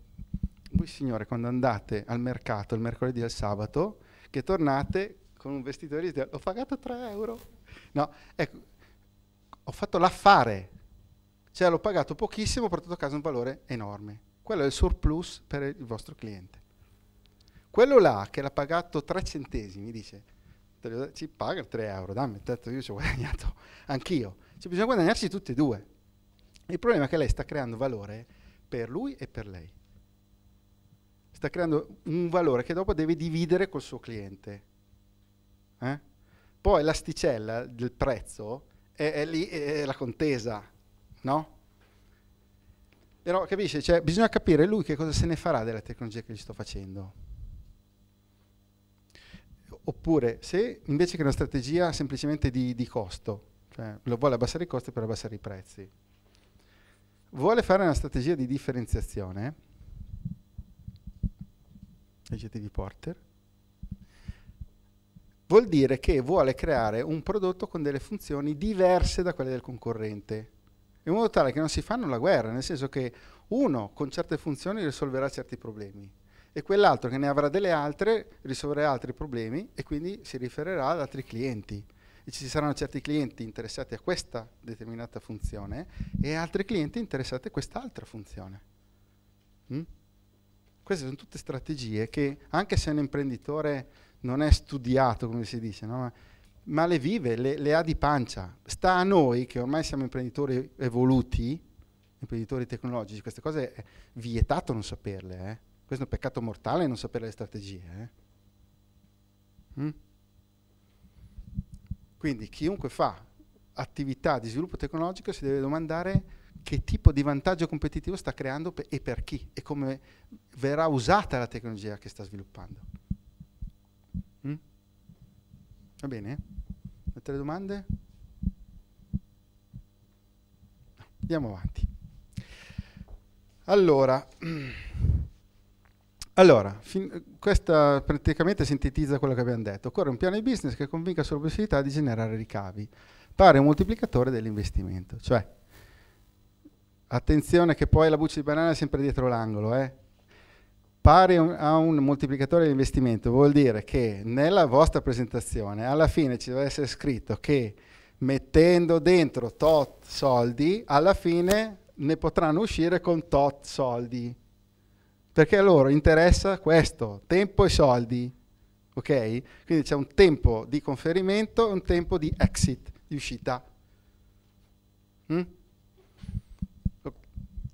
voi signore, quando andate al mercato il mercoledì e il sabato, che tornate con un vestito di ho pagato 3 euro. No, ecco, ho fatto l'affare, cioè l'ho pagato pochissimo, ho portato a casa un valore enorme. Quello è il surplus per il vostro cliente. Quello là che l'ha pagato 3 centesimi dice, ci paga 3 euro, dammi, tanto io ci ho guadagnato anch'io. Cioè, bisogna guadagnarci tutti e due. Il problema è che lei sta creando valore per lui e per lei. Sta creando un valore che dopo deve dividere col suo cliente. Eh? Poi l'asticella del prezzo è, è lì è la contesa, no? Però capisce, cioè, bisogna capire lui che cosa se ne farà della tecnologia che gli sto facendo. Oppure se invece che una strategia semplicemente di, di costo, cioè lo vuole abbassare i costi per abbassare i prezzi, vuole fare una strategia di differenziazione, leggete di Porter, vuol dire che vuole creare un prodotto con delle funzioni diverse da quelle del concorrente, in modo tale che non si fanno la guerra, nel senso che uno con certe funzioni risolverà certi problemi e quell'altro che ne avrà delle altre risolverà altri problemi e quindi si riferirà ad altri clienti e ci saranno certi clienti interessati a questa determinata funzione e altri clienti interessati a quest'altra funzione. Mm? Queste sono tutte strategie che, anche se un imprenditore non è studiato, come si dice, no? ma, ma, le vive, le, le ha di pancia. Sta a noi, che ormai siamo imprenditori evoluti, imprenditori tecnologici, queste cose è vietato non saperle. Eh? Questo è un peccato mortale non sapere le strategie. Eh? Mm? Quindi chiunque fa attività di sviluppo tecnologico si deve domandare che tipo di vantaggio competitivo sta creando pe e per chi e come verrà usata la tecnologia che sta sviluppando. Mm? Va bene? Altre domande? Andiamo avanti. Allora, [CLEARS THROAT] Allora, fin, questa praticamente sintetizza quello che abbiamo detto. Occorre un piano di business che convinca sulla possibilità di generare ricavi, pari a un moltiplicatore dell'investimento. Cioè, attenzione che poi la buccia di banana è sempre dietro l'angolo, eh? pari a un moltiplicatore dell'investimento vuol dire che nella vostra presentazione alla fine ci deve essere scritto che mettendo dentro tot soldi alla fine ne potranno uscire con tot soldi perché a loro interessa questo, tempo e soldi, ok? Quindi c'è un tempo di conferimento e un tempo di exit, di uscita. Mm?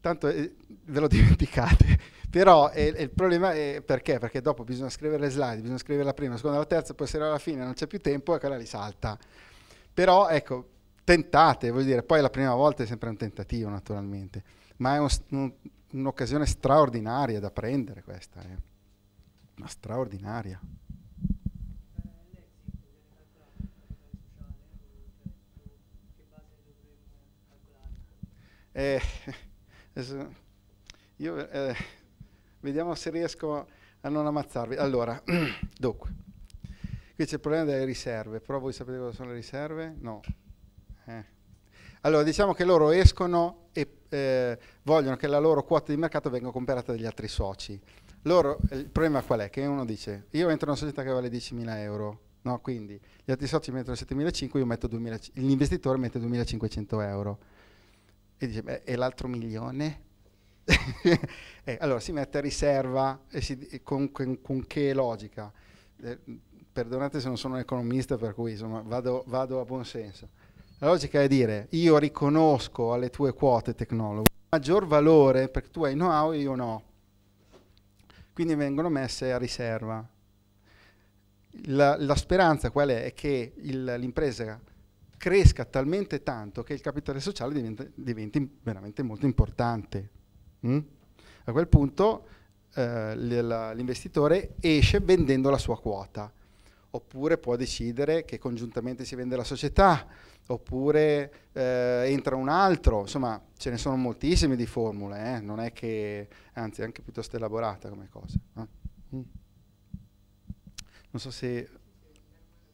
Tanto eh, ve lo [LAUGHS] dimenticate, però eh, il problema è perché? Perché dopo bisogna scrivere le slide, bisogna scrivere la prima, la seconda, la terza, poi se alla fine non c'è più tempo e ecco, quella li salta. Però ecco, tentate, vuol dire, poi la prima volta è sempre un tentativo naturalmente, ma è un, un un'occasione straordinaria da prendere questa, eh. ma straordinaria. Eh, io, eh, vediamo se riesco a non ammazzarvi. Allora, [CLEARS THROAT] dunque, qui c'è il problema delle riserve, però voi sapete cosa sono le riserve? No. Eh. Allora diciamo che loro escono e eh, vogliono che la loro quota di mercato venga comprata dagli altri soci. Loro, eh, il problema qual è? Che uno dice, io entro in una società che vale 10.000 euro, no? quindi gli altri soci mettono 7.500, io metto 2.000, l'investitore mette 2.500 euro. E dice, beh, e l'altro milione? [LAUGHS] eh, allora si mette a riserva si, con, con, con, che logica? Eh, perdonate se non sono un economista, per cui insomma, vado, vado a buon senso. La logica è dire io riconosco alle tue quote tecnologiche maggior valore perché tu hai know-how e io no. Quindi vengono messe a riserva. La, la speranza qual è? È che l'impresa cresca talmente tanto che il capitale sociale diventa, diventi veramente molto importante. Mm? A quel punto eh, l'investitore esce vendendo la sua quota oppure può decidere che congiuntamente si vende la società, oppure eh, entra un altro, insomma ce ne sono moltissime di formule, eh? non è che, anzi è anche piuttosto elaborata come cosa. Eh? Non so se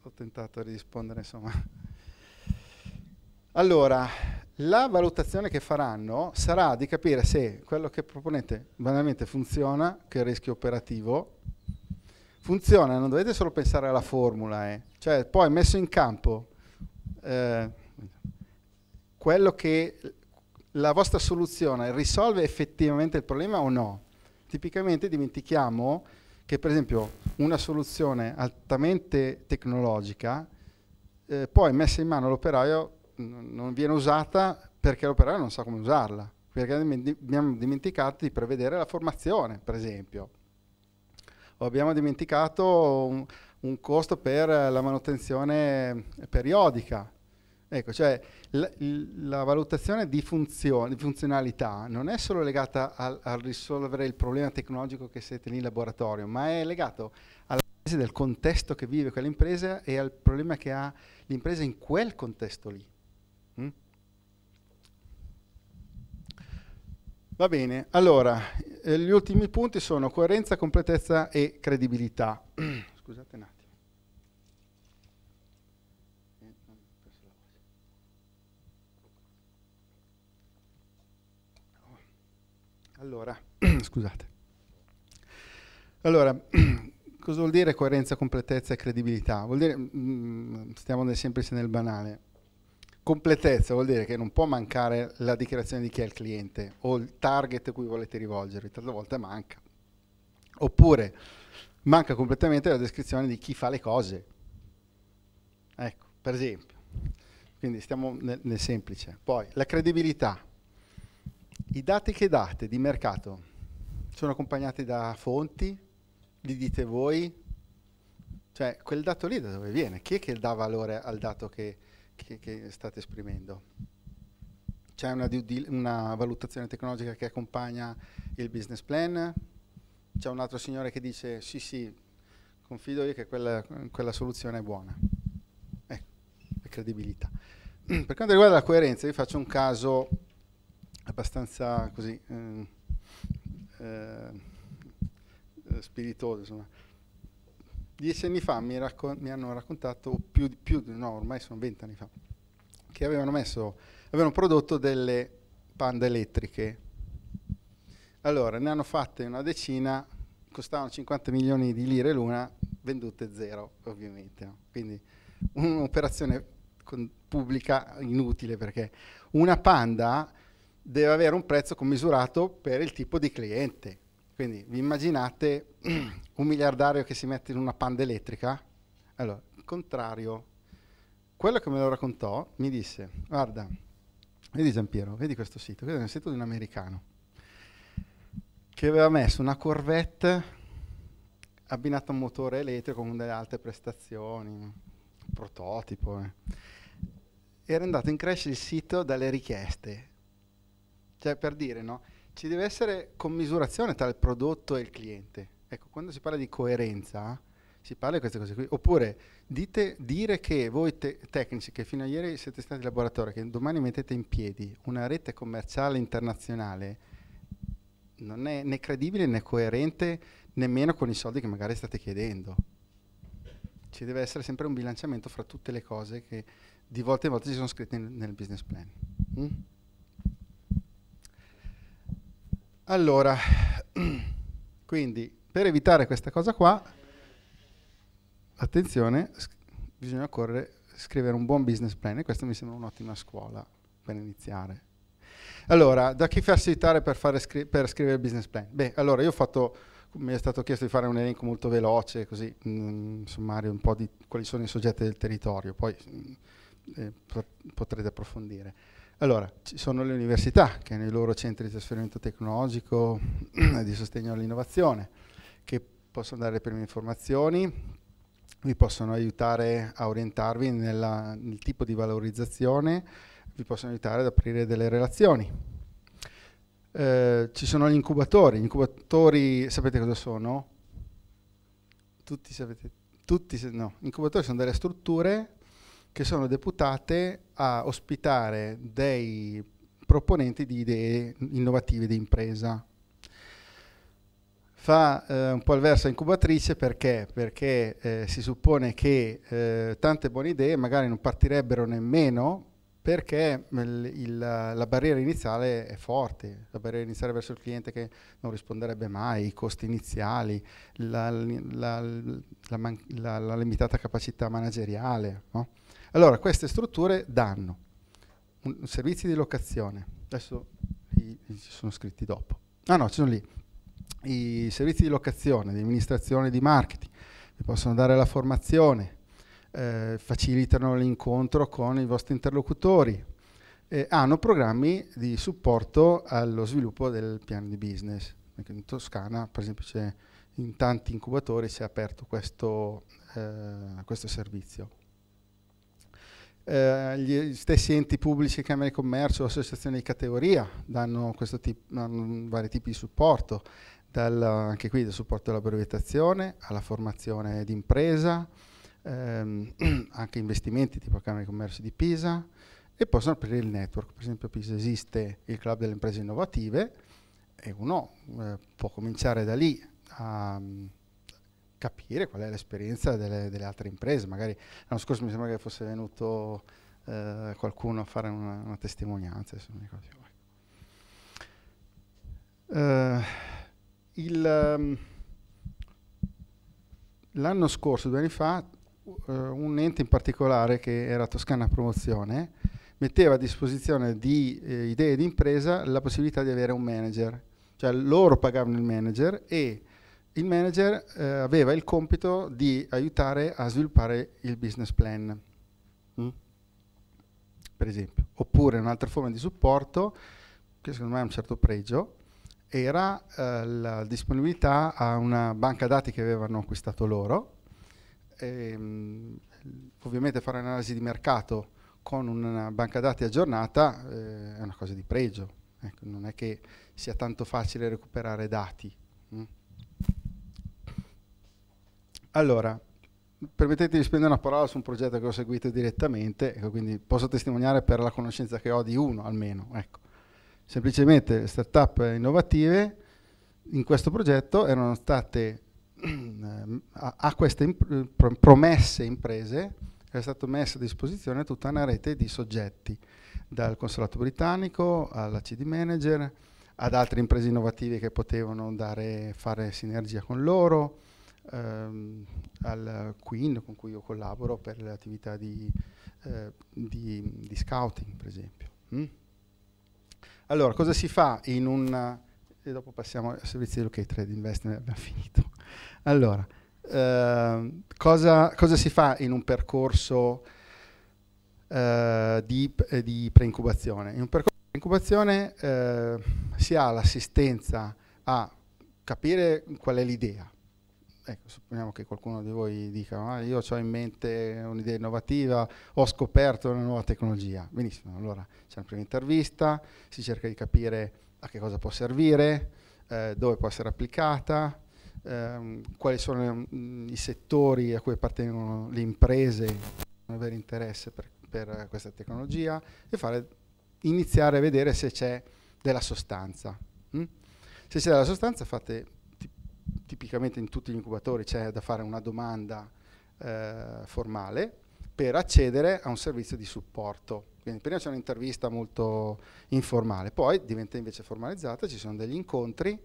ho tentato di rispondere, insomma. Allora, la valutazione che faranno sarà di capire se quello che proponete banalmente funziona, che è il rischio operativo, funziona, non dovete solo pensare alla formula, eh. cioè poi messo in campo eh, quello che la vostra soluzione risolve effettivamente il problema o no. Tipicamente dimentichiamo che per esempio una soluzione altamente tecnologica eh, poi messa in mano all'operaio non viene usata perché l'operaio non sa come usarla, perché abbiamo dimenticato di prevedere la formazione, per esempio o abbiamo dimenticato un, un costo per la manutenzione periodica. Ecco, cioè la, la valutazione di, funzione, di, funzionalità non è solo legata al, risolvere il problema tecnologico che siete lì in laboratorio, ma è legato all'analisi del contesto che vive quell'impresa e al problema che ha l'impresa in quel contesto lì. Va bene, allora, eh, gli ultimi punti sono coerenza, completezza e credibilità. [CLEARS THROAT] Scusate un attimo. Allora, [CLEARS THROAT] scusate. Allora, [CLEARS THROAT] cosa vuol dire coerenza, completezza e credibilità? Vuol dire, mh, mm, stiamo nel semplice nel banale, completezza vuol dire che non può mancare la dichiarazione di chi è il cliente o il target a cui volete rivolgervi, talvolta manca. Oppure manca completamente la descrizione di chi fa le cose. Ecco, per esempio. Quindi stiamo nel, nel semplice. Poi la credibilità. I dati che date di mercato sono accompagnati da fonti, li dite voi, cioè quel dato lì da dove viene? Chi è che dà valore al dato che che, che state esprimendo. C'è una, una valutazione tecnologica che accompagna il business plan, c'è un altro signore che dice sì sì, confido io che quella, quella soluzione è buona. Ecco, eh, credibilità. [CLEARS THROAT] Per quanto riguarda la coerenza, vi faccio un caso abbastanza così eh, eh, spiritoso, insomma dieci anni fa mi, mi hanno raccontato, più, più, no ormai sono vent'anni fa, che avevano, messo, avevano prodotto delle panda elettriche. Allora, ne hanno fatte una decina, costavano 50 milioni di lire l'una, vendute zero ovviamente. No? Quindi un'operazione pubblica inutile perché una panda deve avere un prezzo commisurato per il tipo di cliente. Quindi vi immaginate [CLEARS THROAT] un miliardario che si mette in una panda elettrica? Allora, il contrario. Quello che me lo raccontò mi disse, guarda, vedi Giampiero, vedi questo sito, questo è un sito di un americano che aveva messo una Corvette abbinata a un motore elettrico con delle alte prestazioni, un prototipo. Eh. Era andato in crescita il sito dalle richieste. Cioè, per dire, no? Ci deve essere commisurazione tra il prodotto e il cliente Ecco, quando si parla di coerenza, si parla di queste cose qui. Oppure dite, dire che voi te tecnici che fino a ieri siete stati in laboratorio, che domani mettete in piedi una rete commerciale internazionale, non è né credibile né coerente nemmeno con i soldi che magari state chiedendo. Ci deve essere sempre un bilanciamento fra tutte le cose che di volta in volta ci sono scritte nel business plan. Mm? Allora, [CLEARS THROAT] quindi per evitare questa cosa qua, attenzione, bisogna correre, scrivere un buon business plan e questa mi sembra un'ottima scuola per iniziare. Allora, da chi facilitare aiutare per, scri per scrivere il business plan? Beh, allora io ho fatto mi è stato chiesto di fare un elenco molto veloce, così mh, mm, sommario un po' di quali sono i soggetti del territorio, poi mh, mm, eh, potrete approfondire. Allora, ci sono le università che hanno i loro centri di trasferimento tecnologico e [CLEARS THROAT] di sostegno all'innovazione, che possono dare le prime informazioni, vi possono aiutare a orientarvi nella, nel tipo di valorizzazione, vi possono aiutare ad aprire delle relazioni. Eh, ci sono gli incubatori, gli incubatori sapete cosa sono? Tutti sapete, tutti, no, gli incubatori sono delle strutture che sono deputate a ospitare dei proponenti di idee innovative di impresa fa eh, un po' il verso incubatrice perché? Perché eh, si suppone che eh, tante buone idee magari non partirebbero nemmeno perché mm, il, il, la barriera iniziale è forte, la barriera iniziale verso il cliente che non risponderebbe mai, i costi iniziali, la, la, la, la limitata capacità manageriale. No? Allora, queste strutture danno servizi di locazione, adesso ci sono scritti dopo. Ah no, ci sono lì i servizi di locazione, di amministrazione di marketing, vi possono dare la formazione, eh, facilitano l'incontro con i vostri interlocutori, eh, hanno programmi di supporto allo sviluppo del piano di business. in Toscana, per esempio, in tanti incubatori si è aperto questo, eh, questo servizio. Eh, gli stessi enti pubblici, Camere di Commercio, associazioni di categoria danno, tip, danno vari tipi di supporto dal, anche qui del supporto alla brevettazione, alla formazione d'impresa, ehm, [CLEARS THROAT] anche investimenti tipo Camera di Commercio di Pisa e possono aprire il network. Per esempio a Pisa esiste il Club delle Imprese Innovative e uno eh, può cominciare da lì a mm, capire qual è l'esperienza delle, delle, altre imprese. Magari l'anno scorso mi sembra che fosse venuto eh, qualcuno a fare una, una testimonianza, se Uh, Ehm, l'anno scorso, due anni fa, uh, un ente in particolare che era Toscana Promozione metteva a disposizione di eh, idee di impresa la possibilità di avere un manager, cioè loro pagavano il manager e il manager eh, aveva il compito di aiutare a sviluppare il business plan, mm. per esempio, oppure un'altra forma di supporto che secondo me ha un certo pregio, era eh, la disponibilità a una banca dati che avevano acquistato loro. E, ehm, mh, ovviamente fare un'analisi di mercato con una banca dati aggiornata eh, è una cosa di pregio, ecco, non è che sia tanto facile recuperare dati. Mm. Allora, permettetemi di spendere una parola su un progetto che ho seguito direttamente, ecco, quindi posso testimoniare per la conoscenza che ho di uno almeno. Ecco semplicemente le start innovative in questo progetto erano state a, [CLEARS THROAT] eh, a queste imp promesse imprese era stata messa a disposizione tutta una rete di soggetti, dal consolato britannico alla CD Manager, ad altre imprese innovative che potevano dare, fare sinergia con loro, ehm, al Queen con cui io collaboro per le attività di, eh, di, di scouting, per esempio. Mm? Allora, cosa si fa in un... Eh, e dopo passiamo ai servizi di Locate Trade Investment, abbiamo finito. Allora, eh, cosa, cosa, si fa in un percorso eh, di, eh, di preincubazione? In un percorso di preincubazione eh, si ha l'assistenza a capire qual è l'idea, ecco, supponiamo che qualcuno di voi dica ah, io ho in mente un'idea innovativa, ho scoperto una nuova tecnologia. Benissimo, allora c'è una prima intervista, si cerca di capire a che cosa può servire, eh, dove può essere applicata, ehm, quali sono mh, mm, i settori a cui appartengono le imprese che hanno avere interesse per, per questa tecnologia e fare, iniziare a vedere se c'è della sostanza. Mm? Se c'è della sostanza fate tipicamente in tutti gli incubatori c'è da fare una domanda eh, formale per accedere a un servizio di supporto. Quindi prima c'è un'intervista molto informale, poi diventa invece formalizzata, ci sono degli incontri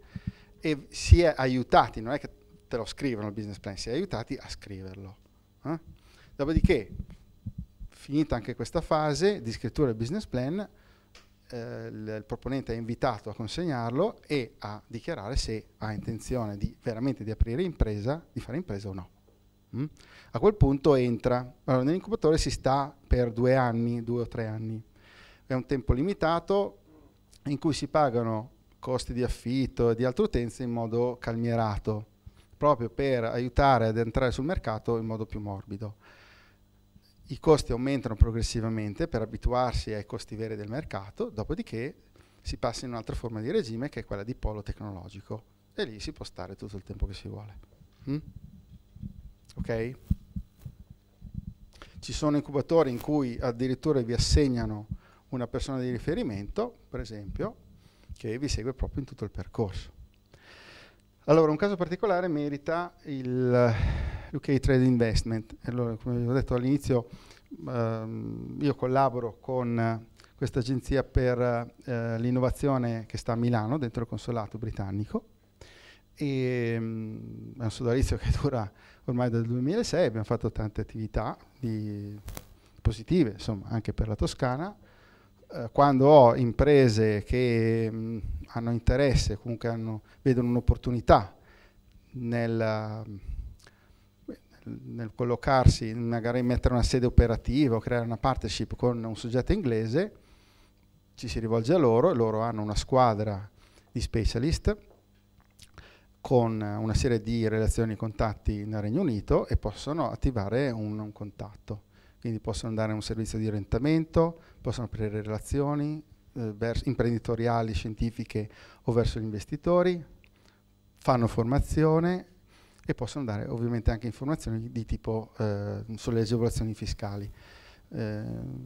e si è aiutati, non è che te lo scrivono il business plan, si è aiutati a scriverlo. Eh? Dopodiché, finita anche questa fase di scrittura del business plan, eh, il proponente è invitato a consegnarlo e a dichiarare se ha intenzione di, veramente di aprire impresa, di fare impresa o no. Mm? A quel punto entra. Allora, nell'incubatore si sta per due anni, due o tre anni. È un tempo limitato in cui si pagano costi di affitto e di altre utenze in modo calmierato, proprio per aiutare ad entrare sul mercato in modo più morbido i costi aumentano progressivamente per abituarsi ai costi veri del mercato, dopodiché si passa in un'altra forma di regime che è quella di polo tecnologico e lì si può stare tutto il tempo che si vuole. Mm? Ok? Ci sono incubatori in cui addirittura vi assegnano una persona di riferimento, per esempio, che vi segue proprio in tutto il percorso. Allora, un caso particolare merita il UK Trade Investment. Allora, come vi ho detto all'inizio, ehm, io collaboro con questa agenzia per eh, l'innovazione che sta a Milano, dentro il consolato britannico, e, mh, mm, è un sodalizio che [LAUGHS] dura ormai dal 2006, abbiamo fatto tante attività di, positive, insomma, anche per la Toscana. Eh, quando ho imprese che mh, mm, hanno interesse, comunque hanno, vedono un'opportunità nel nel collocarsi, magari mettere una sede operativa o creare una partnership con un soggetto inglese, ci si rivolge a loro e loro hanno una squadra di specialist con una serie di relazioni e contatti nel Regno Unito e possono attivare un, un contatto. Quindi possono dare un servizio di orientamento, possono aprire relazioni eh, imprenditoriali, scientifiche o verso gli investitori, fanno formazione, e possono dare ovviamente anche informazioni di tipo eh, sulle agevolazioni fiscali. Eh,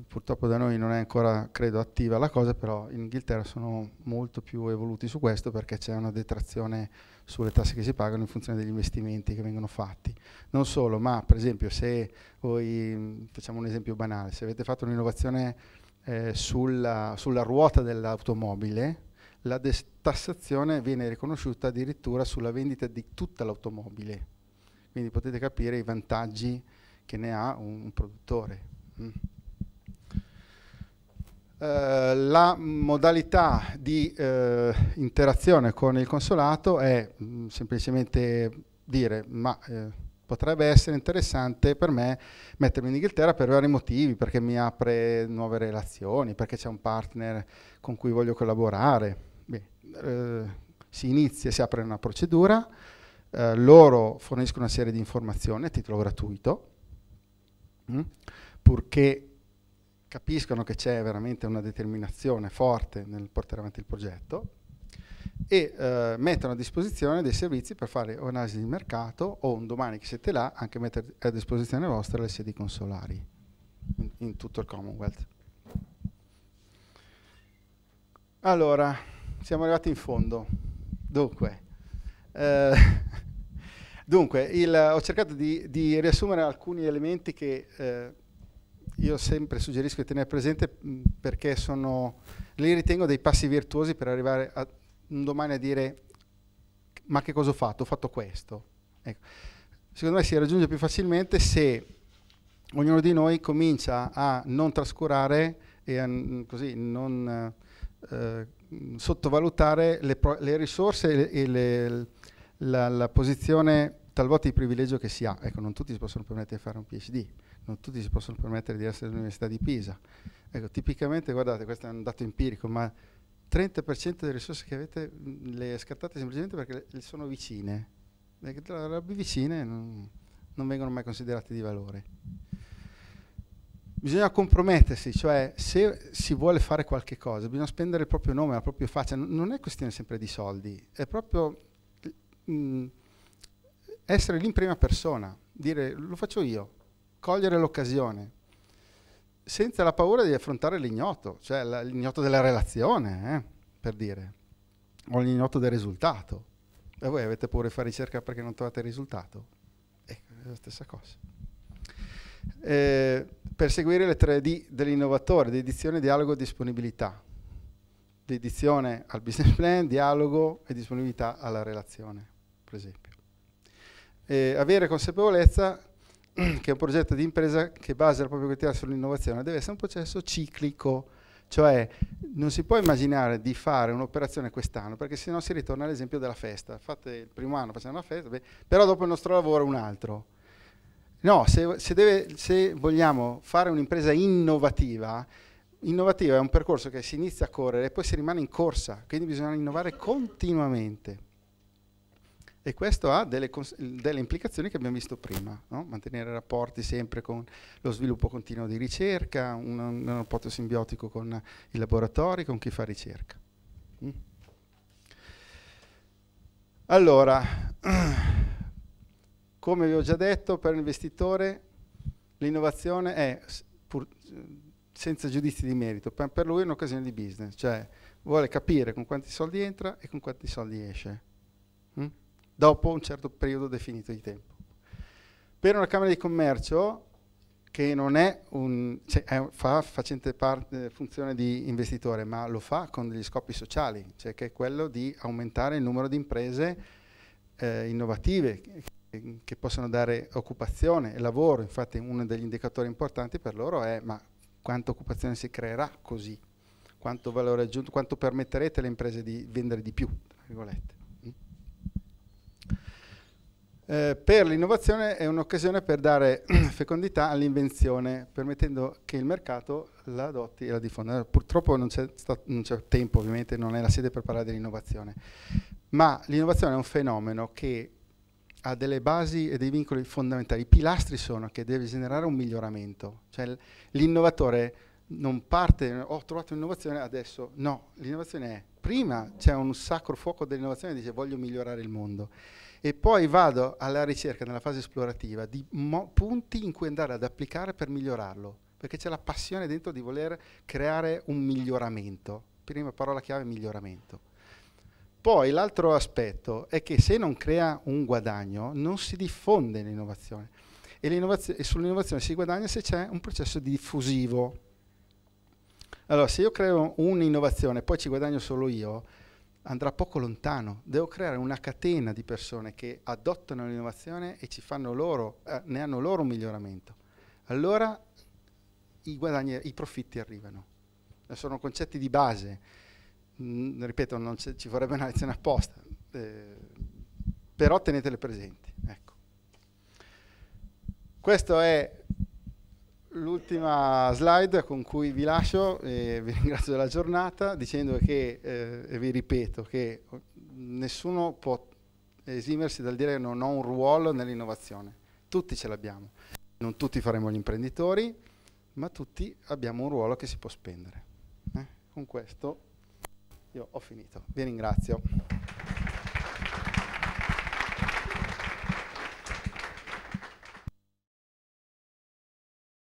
purtroppo da noi non è ancora, credo, attiva la cosa, però in Inghilterra sono molto più evoluti su questo perché c'è una detrazione sulle tasse che si pagano in funzione degli investimenti che vengono fatti. Non solo, ma per esempio se voi, facciamo un esempio banale, se avete fatto un'innovazione eh, sulla, sulla ruota dell'automobile, la tassazione viene riconosciuta addirittura sulla vendita di tutta l'automobile. Quindi potete capire i vantaggi che ne ha un produttore. Mm. Eh, la modalità di eh, interazione con il consolato è mh, mm, semplicemente dire ma eh, potrebbe essere interessante per me mettermi in Inghilterra per vari motivi, perché mi apre nuove relazioni, perché c'è un partner con cui voglio collaborare, Beh, eh, si inizia, si apre una procedura, eh, loro forniscono una serie di informazioni a titolo gratuito, mh, mm, purché capiscono che c'è veramente una determinazione forte nel portare avanti il progetto e eh, mettono a disposizione dei servizi per fare analisi di mercato o un domani che siete là anche mettere a disposizione vostra le sedi consolari in, in tutto il Commonwealth. Allora, siamo arrivati in fondo. Dunque, eh, [LAUGHS] dunque il, ho cercato di, di, riassumere alcuni elementi che eh, io sempre suggerisco di tenere presente mm, perché sono, li ritengo dei passi virtuosi per arrivare a, un domani a dire ma che cosa ho fatto? Ho fatto questo. Ecco. Secondo me si raggiunge più facilmente se ognuno di noi comincia a non trascurare e a, mm, così non... Eh, Mm, sottovalutare le, le risorse e le, la, la, posizione talvolta di privilegio che si ha. Ecco, non tutti si possono permettere di fare un PhD, non tutti si possono permettere di essere all'Università di Pisa. Ecco, tipicamente, guardate, questo è un dato empirico, ma 30% delle risorse che avete mm, le scattate semplicemente perché le sono vicine. Le robe vicine non, non vengono mai considerate di valore bisogna compromettersi, cioè se si vuole fare qualche cosa, bisogna spendere il proprio nome, la propria faccia, non è questione sempre di soldi, è proprio mh, essere lì in prima persona, dire lo faccio io, cogliere l'occasione, senza la paura di affrontare l'ignoto, cioè la, l'ignoto della relazione, eh, per dire, o l'ignoto del risultato. E voi avete paura di fare ricerca perché non trovate il risultato? Ecco, è la stessa cosa eh, per seguire le 3D dell'innovatore, dedizione, dialogo e disponibilità. Dedizione al business plan, dialogo e disponibilità alla relazione, per esempio. Eh, avere consapevolezza [CLEARS THROAT] che un progetto di impresa che basa la propria attività sull'innovazione deve essere un processo ciclico, cioè non si può immaginare di fare un'operazione quest'anno perché sennò si ritorna all'esempio della festa, fate il primo anno facciamo una festa, beh, però dopo il nostro lavoro un altro No, se, se, deve, se vogliamo fare un'impresa innovativa, innovativa è un percorso che si inizia a correre e poi si rimane in corsa, quindi bisogna innovare continuamente. E questo ha delle, delle implicazioni che abbiamo visto prima, no? mantenere rapporti sempre con lo sviluppo continuo di ricerca, un, un rapporto simbiotico con i laboratori, con chi fa ricerca. Mm. Allora, [CLEARS THROAT] Come vi ho già detto, per un investitore l'innovazione è, pur, senza giudizi di merito, per, per lui è un'occasione di business, cioè vuole capire con quanti soldi entra e con quanti soldi esce, hm? dopo un certo periodo definito di tempo. Per una Camera di Commercio, che non è un, cioè, è, fa facente parte, funzione di investitore, ma lo fa con degli scopi sociali, cioè che è quello di aumentare il numero di imprese eh, innovative Ehm, che possono dare occupazione e lavoro, infatti uno degli indicatori importanti per loro è ma quanta occupazione si creerà così, quanto valore aggiunto, quanto permetterete alle imprese di vendere di più, tra virgolette. Mm? Eh, per l'innovazione è un'occasione per dare [CLEARS THROAT] fecondità all'invenzione, permettendo che il mercato la adotti e la diffonda. Purtroppo non c'è, tempo, ovviamente non è la sede per parlare dell'innovazione, ma l'innovazione è un fenomeno che ha delle basi e dei vincoli fondamentali. I pilastri sono che deve generare un miglioramento, cioè l'innovatore non parte, oh, ho oh, trovato un'innovazione adesso, no, l'innovazione è prima c'è un sacro fuoco dell'innovazione che dice voglio migliorare il mondo e poi vado alla ricerca nella fase esplorativa di punti in cui andare ad applicare per migliorarlo, perché c'è la passione dentro di voler creare un miglioramento, prima parola chiave miglioramento. Poi l'altro aspetto è che se non crea un guadagno non si diffonde l'innovazione e, e sull'innovazione si guadagna se c'è un processo diffusivo. Allora, se io creo un'innovazione e poi ci guadagno solo io, andrà poco lontano. Devo creare una catena di persone che adottano l'innovazione e ci fanno loro, eh, ne hanno loro un miglioramento. Allora i, guadagni, i profitti arrivano. Sono concetti di base mh, ripeto, ci vorrebbe una lezione apposta, eh, però tenetele presenti. Ecco. Questa è l'ultima slide con cui vi lascio e vi [LAUGHS] ringrazio della giornata dicendo che, eh, e vi ripeto, che nessuno può esimersi dal dire che non ho un ruolo nell'innovazione, tutti ce l'abbiamo, non tutti faremo gli imprenditori, ma tutti abbiamo un ruolo che si può spendere. Eh? Con questo io ho finito. Vi ringrazio.